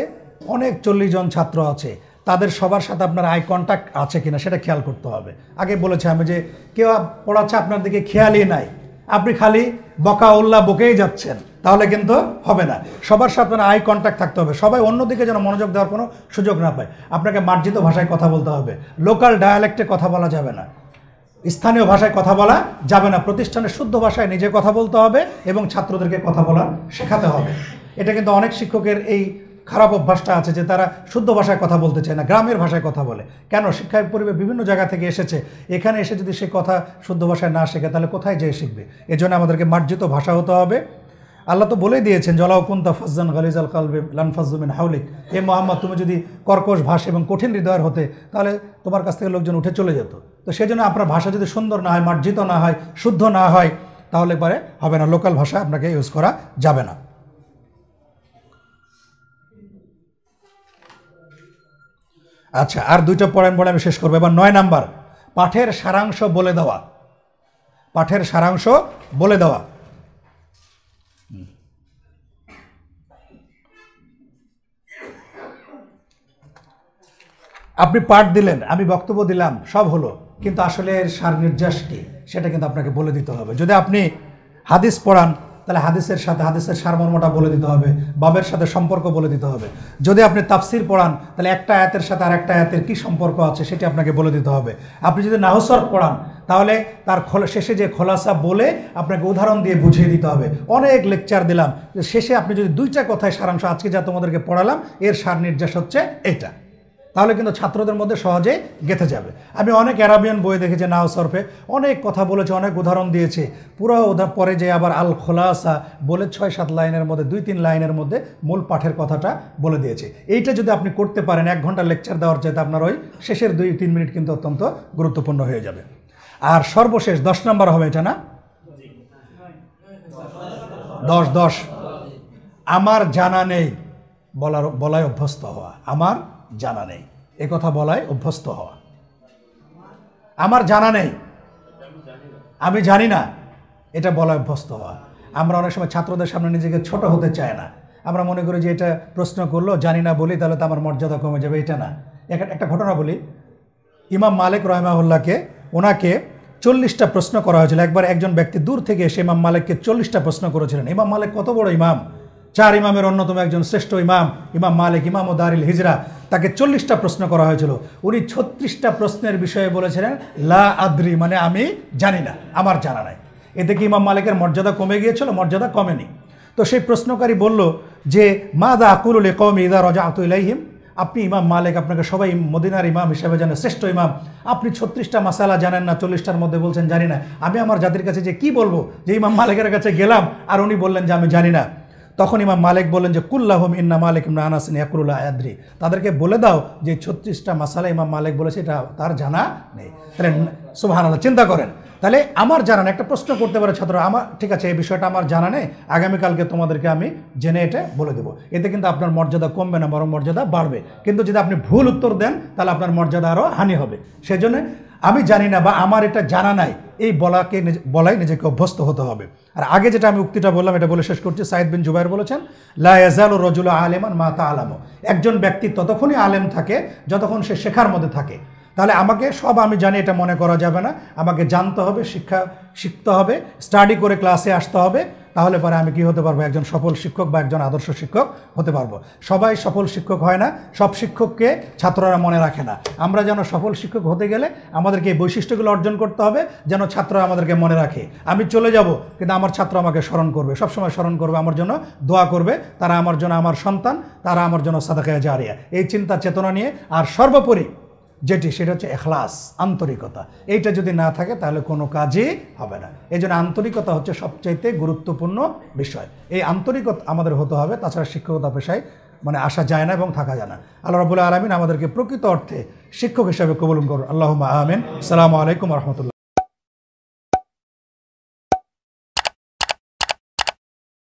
অনেক চল্লিশ জন ছাত্র আছে তাদের সবার সাথে আপনার আই কন্ট্যাক্ট আছে কিনা সেটা খেয়াল করতে হবে আগে বলেছি আমি যে কেউ পড়াচ্ছে আপনার দিকে খেয়ালই নাই আপনি খালি বকা উল্লা বকেই যাচ্ছেন তাহলে কিন্তু হবে না সবার সাথে আপনার আই কন্ট্যাক্ট থাকতে হবে সবাই অন্যদিকে যেন মনোযোগ দেওয়ার কোনো সুযোগ না পায় আপনাকে মার্জিত ভাষায় কথা বলতে হবে লোকাল ডায়ালেক্টে কথা বলা যাবে না স্থানীয় ভাষায় কথা বলা যাবে না প্রতিষ্ঠানের শুদ্ধ ভাষায় নিজে কথা বলতে হবে এবং ছাত্রদেরকে কথা বলা শেখাতে হবে এটা কিন্তু অনেক শিক্ষকের এই খারাপ অভ্যাসটা আছে যে তারা শুদ্ধ ভাষায় কথা বলতে চায় না গ্রামের ভাষায় কথা বলে কেন শিক্ষা পরিবেশ বিভিন্ন জায়গা থেকে এসেছে এখানে এসে যদি সে কথা শুদ্ধ ভাষায় না শেখে তাহলে কোথায় যেয়ে শিখবে এজন্য আমাদেরকে মার্জিত ভাষা হতে হবে আল্লাহ তো বলেই দিয়েছেন জলাউকুন্তা ফজান গালিজ আল কালবে লানফাজুমিন হাউলিক এ মোহাম্মদ তুমি যদি কর্কশ ভাষা এবং কঠিন হৃদয়ের হতে তাহলে তোমার কাছ থেকে লোকজন উঠে চলে যেত তো সেই জন্য আপনার ভাষা যদি সুন্দর না হয় মার্জিত না হয় শুদ্ধ না হয় তাহলে পরে হবে না লোকাল ভাষা আপনাকে ইউজ করা যাবে না আচ্ছা আর দুইটা পয়েন্ট বলে আমি শেষ করবো এবার নয় নাম্বার পাঠের সারাংশ বলে দেওয়া পাঠের সারাংশ বলে দেওয়া আপনি পাঠ দিলেন আমি বক্তব্য দিলাম সব হলো কিন্তু আসলে এর নির্যাস কী সেটা কিন্তু আপনাকে বলে দিতে হবে যদি আপনি হাদিস পড়ান তাহলে হাদিসের সাথে হাদিসের সারমর্মটা বলে দিতে হবে বাবের সাথে সম্পর্ক বলে দিতে হবে যদি আপনি তাফসির পড়ান তাহলে একটা আয়াতের সাথে আর একটা আয়াতের কী সম্পর্ক আছে সেটি আপনাকে বলে দিতে হবে আপনি যদি নাহসর পড়ান তাহলে তার খোলা শেষে যে খোলাসা বলে আপনাকে উদাহরণ দিয়ে বুঝিয়ে দিতে হবে অনেক লেকচার দিলাম শেষে আপনি যদি দুইটা কথায় সারাংশ আজকে যা তোমাদেরকে পড়ালাম এর সার নির্যাস হচ্ছে এটা তাহলে কিন্তু ছাত্রদের মধ্যে সহজে গেঁথে যাবে আমি অনেক অ্যারাবিয়ান বই দেখেছি নাও সরফে অনেক কথা বলেছে অনেক উদাহরণ দিয়েছে পুরো পরে যে আবার আল খোলাসা বলে ছয় সাত লাইনের মধ্যে দুই তিন লাইনের মধ্যে মূল পাঠের কথাটা বলে দিয়েছে এইটা যদি আপনি করতে পারেন এক ঘন্টা লেকচার দেওয়ার চাইতে আপনার ওই শেষের দুই তিন মিনিট কিন্তু অত্যন্ত গুরুত্বপূর্ণ হয়ে যাবে আর সর্বশেষ দশ নম্বর হবে এটা না দশ দশ আমার জানা নেই বলার বলায় অভ্যস্ত হওয়া আমার জানা নেই এ কথা বলায় অভ্যস্ত হওয়া আমার জানা নেই আমি জানি না এটা বলা অভ্যস্ত হওয়া আমরা অনেক সময় ছাত্রদের সামনে নিজেকে ছোট হতে চায় না আমরা মনে করি যে এটা প্রশ্ন করলো জানি না বলি তাহলে তো আমার মর্যাদা কমে যাবে এটা না একটা ঘটনা বলি ইমাম মালিক রহমাউল্লাহকে ওনাকে চল্লিশটা প্রশ্ন করা হয়েছিল একবার একজন ব্যক্তি দূর থেকে এসে ইমাম মালিককে চল্লিশটা প্রশ্ন করেছিলেন ইমাম মালিক কত বড় ইমাম চার ইমামের অন্যতম একজন শ্রেষ্ঠ ইমাম ইমাম মালিক ইমাম ও দারিল হিজরা তাকে চল্লিশটা প্রশ্ন করা হয়েছিল উনি ছত্রিশটা প্রশ্নের বিষয়ে বলেছিলেন লা আদ্রি মানে আমি জানি না আমার জানা নাই এতে কি ইমাম মালিকের মর্যাদা কমে গিয়েছিল মর্যাদা কমেনি তো সেই প্রশ্নকারী বলল যে মা দা আকুল কম ইদা রজা আতুলাইহিম আপনি ইমাম মালিক আপনাকে সবাই মদিনার ইমাম হিসেবে জানেন শ্রেষ্ঠ ইমাম আপনি ছত্রিশটা মাসালা জানেন না চল্লিশটার মধ্যে বলছেন জানি না আমি আমার জাতির কাছে যে কি বলবো যে ইমাম মালিকের কাছে গেলাম আর উনি বললেন যে আমি জানি না তখন ইমাম মালিক বলেন যে কুল্লাহম ইন্না মালিক ইমনা আনাসিন আয়াদ্রি তাদেরকে বলে দাও যে ছত্রিশটা মাসালা ইমাম মালিক বলেছে এটা তার জানা নেই তাহলে সুবাহ চিন্তা করেন তাহলে আমার জানা একটা প্রশ্ন করতে পারে ছাত্র আমার ঠিক আছে এই বিষয়টা আমার জানা নেই আগামীকালকে তোমাদেরকে আমি জেনে এটা বলে দেবো এতে কিন্তু আপনার মর্যাদা কমবে না বরং মর্যাদা বাড়বে কিন্তু যদি আপনি ভুল উত্তর দেন তাহলে আপনার মর্যাদা আরও হানি হবে জন্য আমি জানি না বা আমার এটা জানা নাই এই বলাকে বলাই নিজেকে অভ্যস্ত হতে হবে আর আগে যেটা আমি উক্তিটা বললাম এটা বলে শেষ করছি সাইদ বিন জুবাইর বলেছেন লাজাল ও রজুল আলেমান মাতা আলামও একজন ব্যক্তি ততক্ষণই আলেম থাকে যতক্ষণ সে শেখার মধ্যে থাকে তাহলে আমাকে সব আমি জানি এটা মনে করা যাবে না আমাকে জানতে হবে শিক্ষা শিখতে হবে স্টাডি করে ক্লাসে আসতে হবে তাহলে পরে আমি কি হতে পারবো একজন সফল শিক্ষক বা একজন আদর্শ শিক্ষক হতে পারবো সবাই সফল শিক্ষক হয় না সব শিক্ষককে ছাত্ররা মনে রাখে না আমরা যেন সফল শিক্ষক হতে গেলে আমাদেরকে এই বৈশিষ্ট্যগুলো অর্জন করতে হবে যেন ছাত্ররা আমাদেরকে মনে রাখে আমি চলে যাব কিন্তু আমার ছাত্র আমাকে স্মরণ করবে সবসময় স্মরণ করবে আমার জন্য দোয়া করবে তারা আমার জন্য আমার সন্তান তারা আমার জন্য সাদাকায় জারিয়া এই চিন্তা চেতনা নিয়ে আর সর্বোপরি যেটি সেটা হচ্ছে এখলাস আন্তরিকতা এইটা যদি না থাকে তাহলে কোনো কাজই হবে না এই জন্য আন্তরিকতা হচ্ছে সবচাইতে গুরুত্বপূর্ণ বিষয় এই আন্তরিকতা আমাদের হতে হবে তাছাড়া শিক্ষকতা পেশায় মানে আসা যায় না এবং থাকা যায় না আল্লাহ রবুল্লা আলমিন আমাদেরকে প্রকৃত অর্থে শিক্ষক হিসাবে কবুল করুন আল্লাহ আহমিন সালামু আলাইকুম রহমতুল্লাহ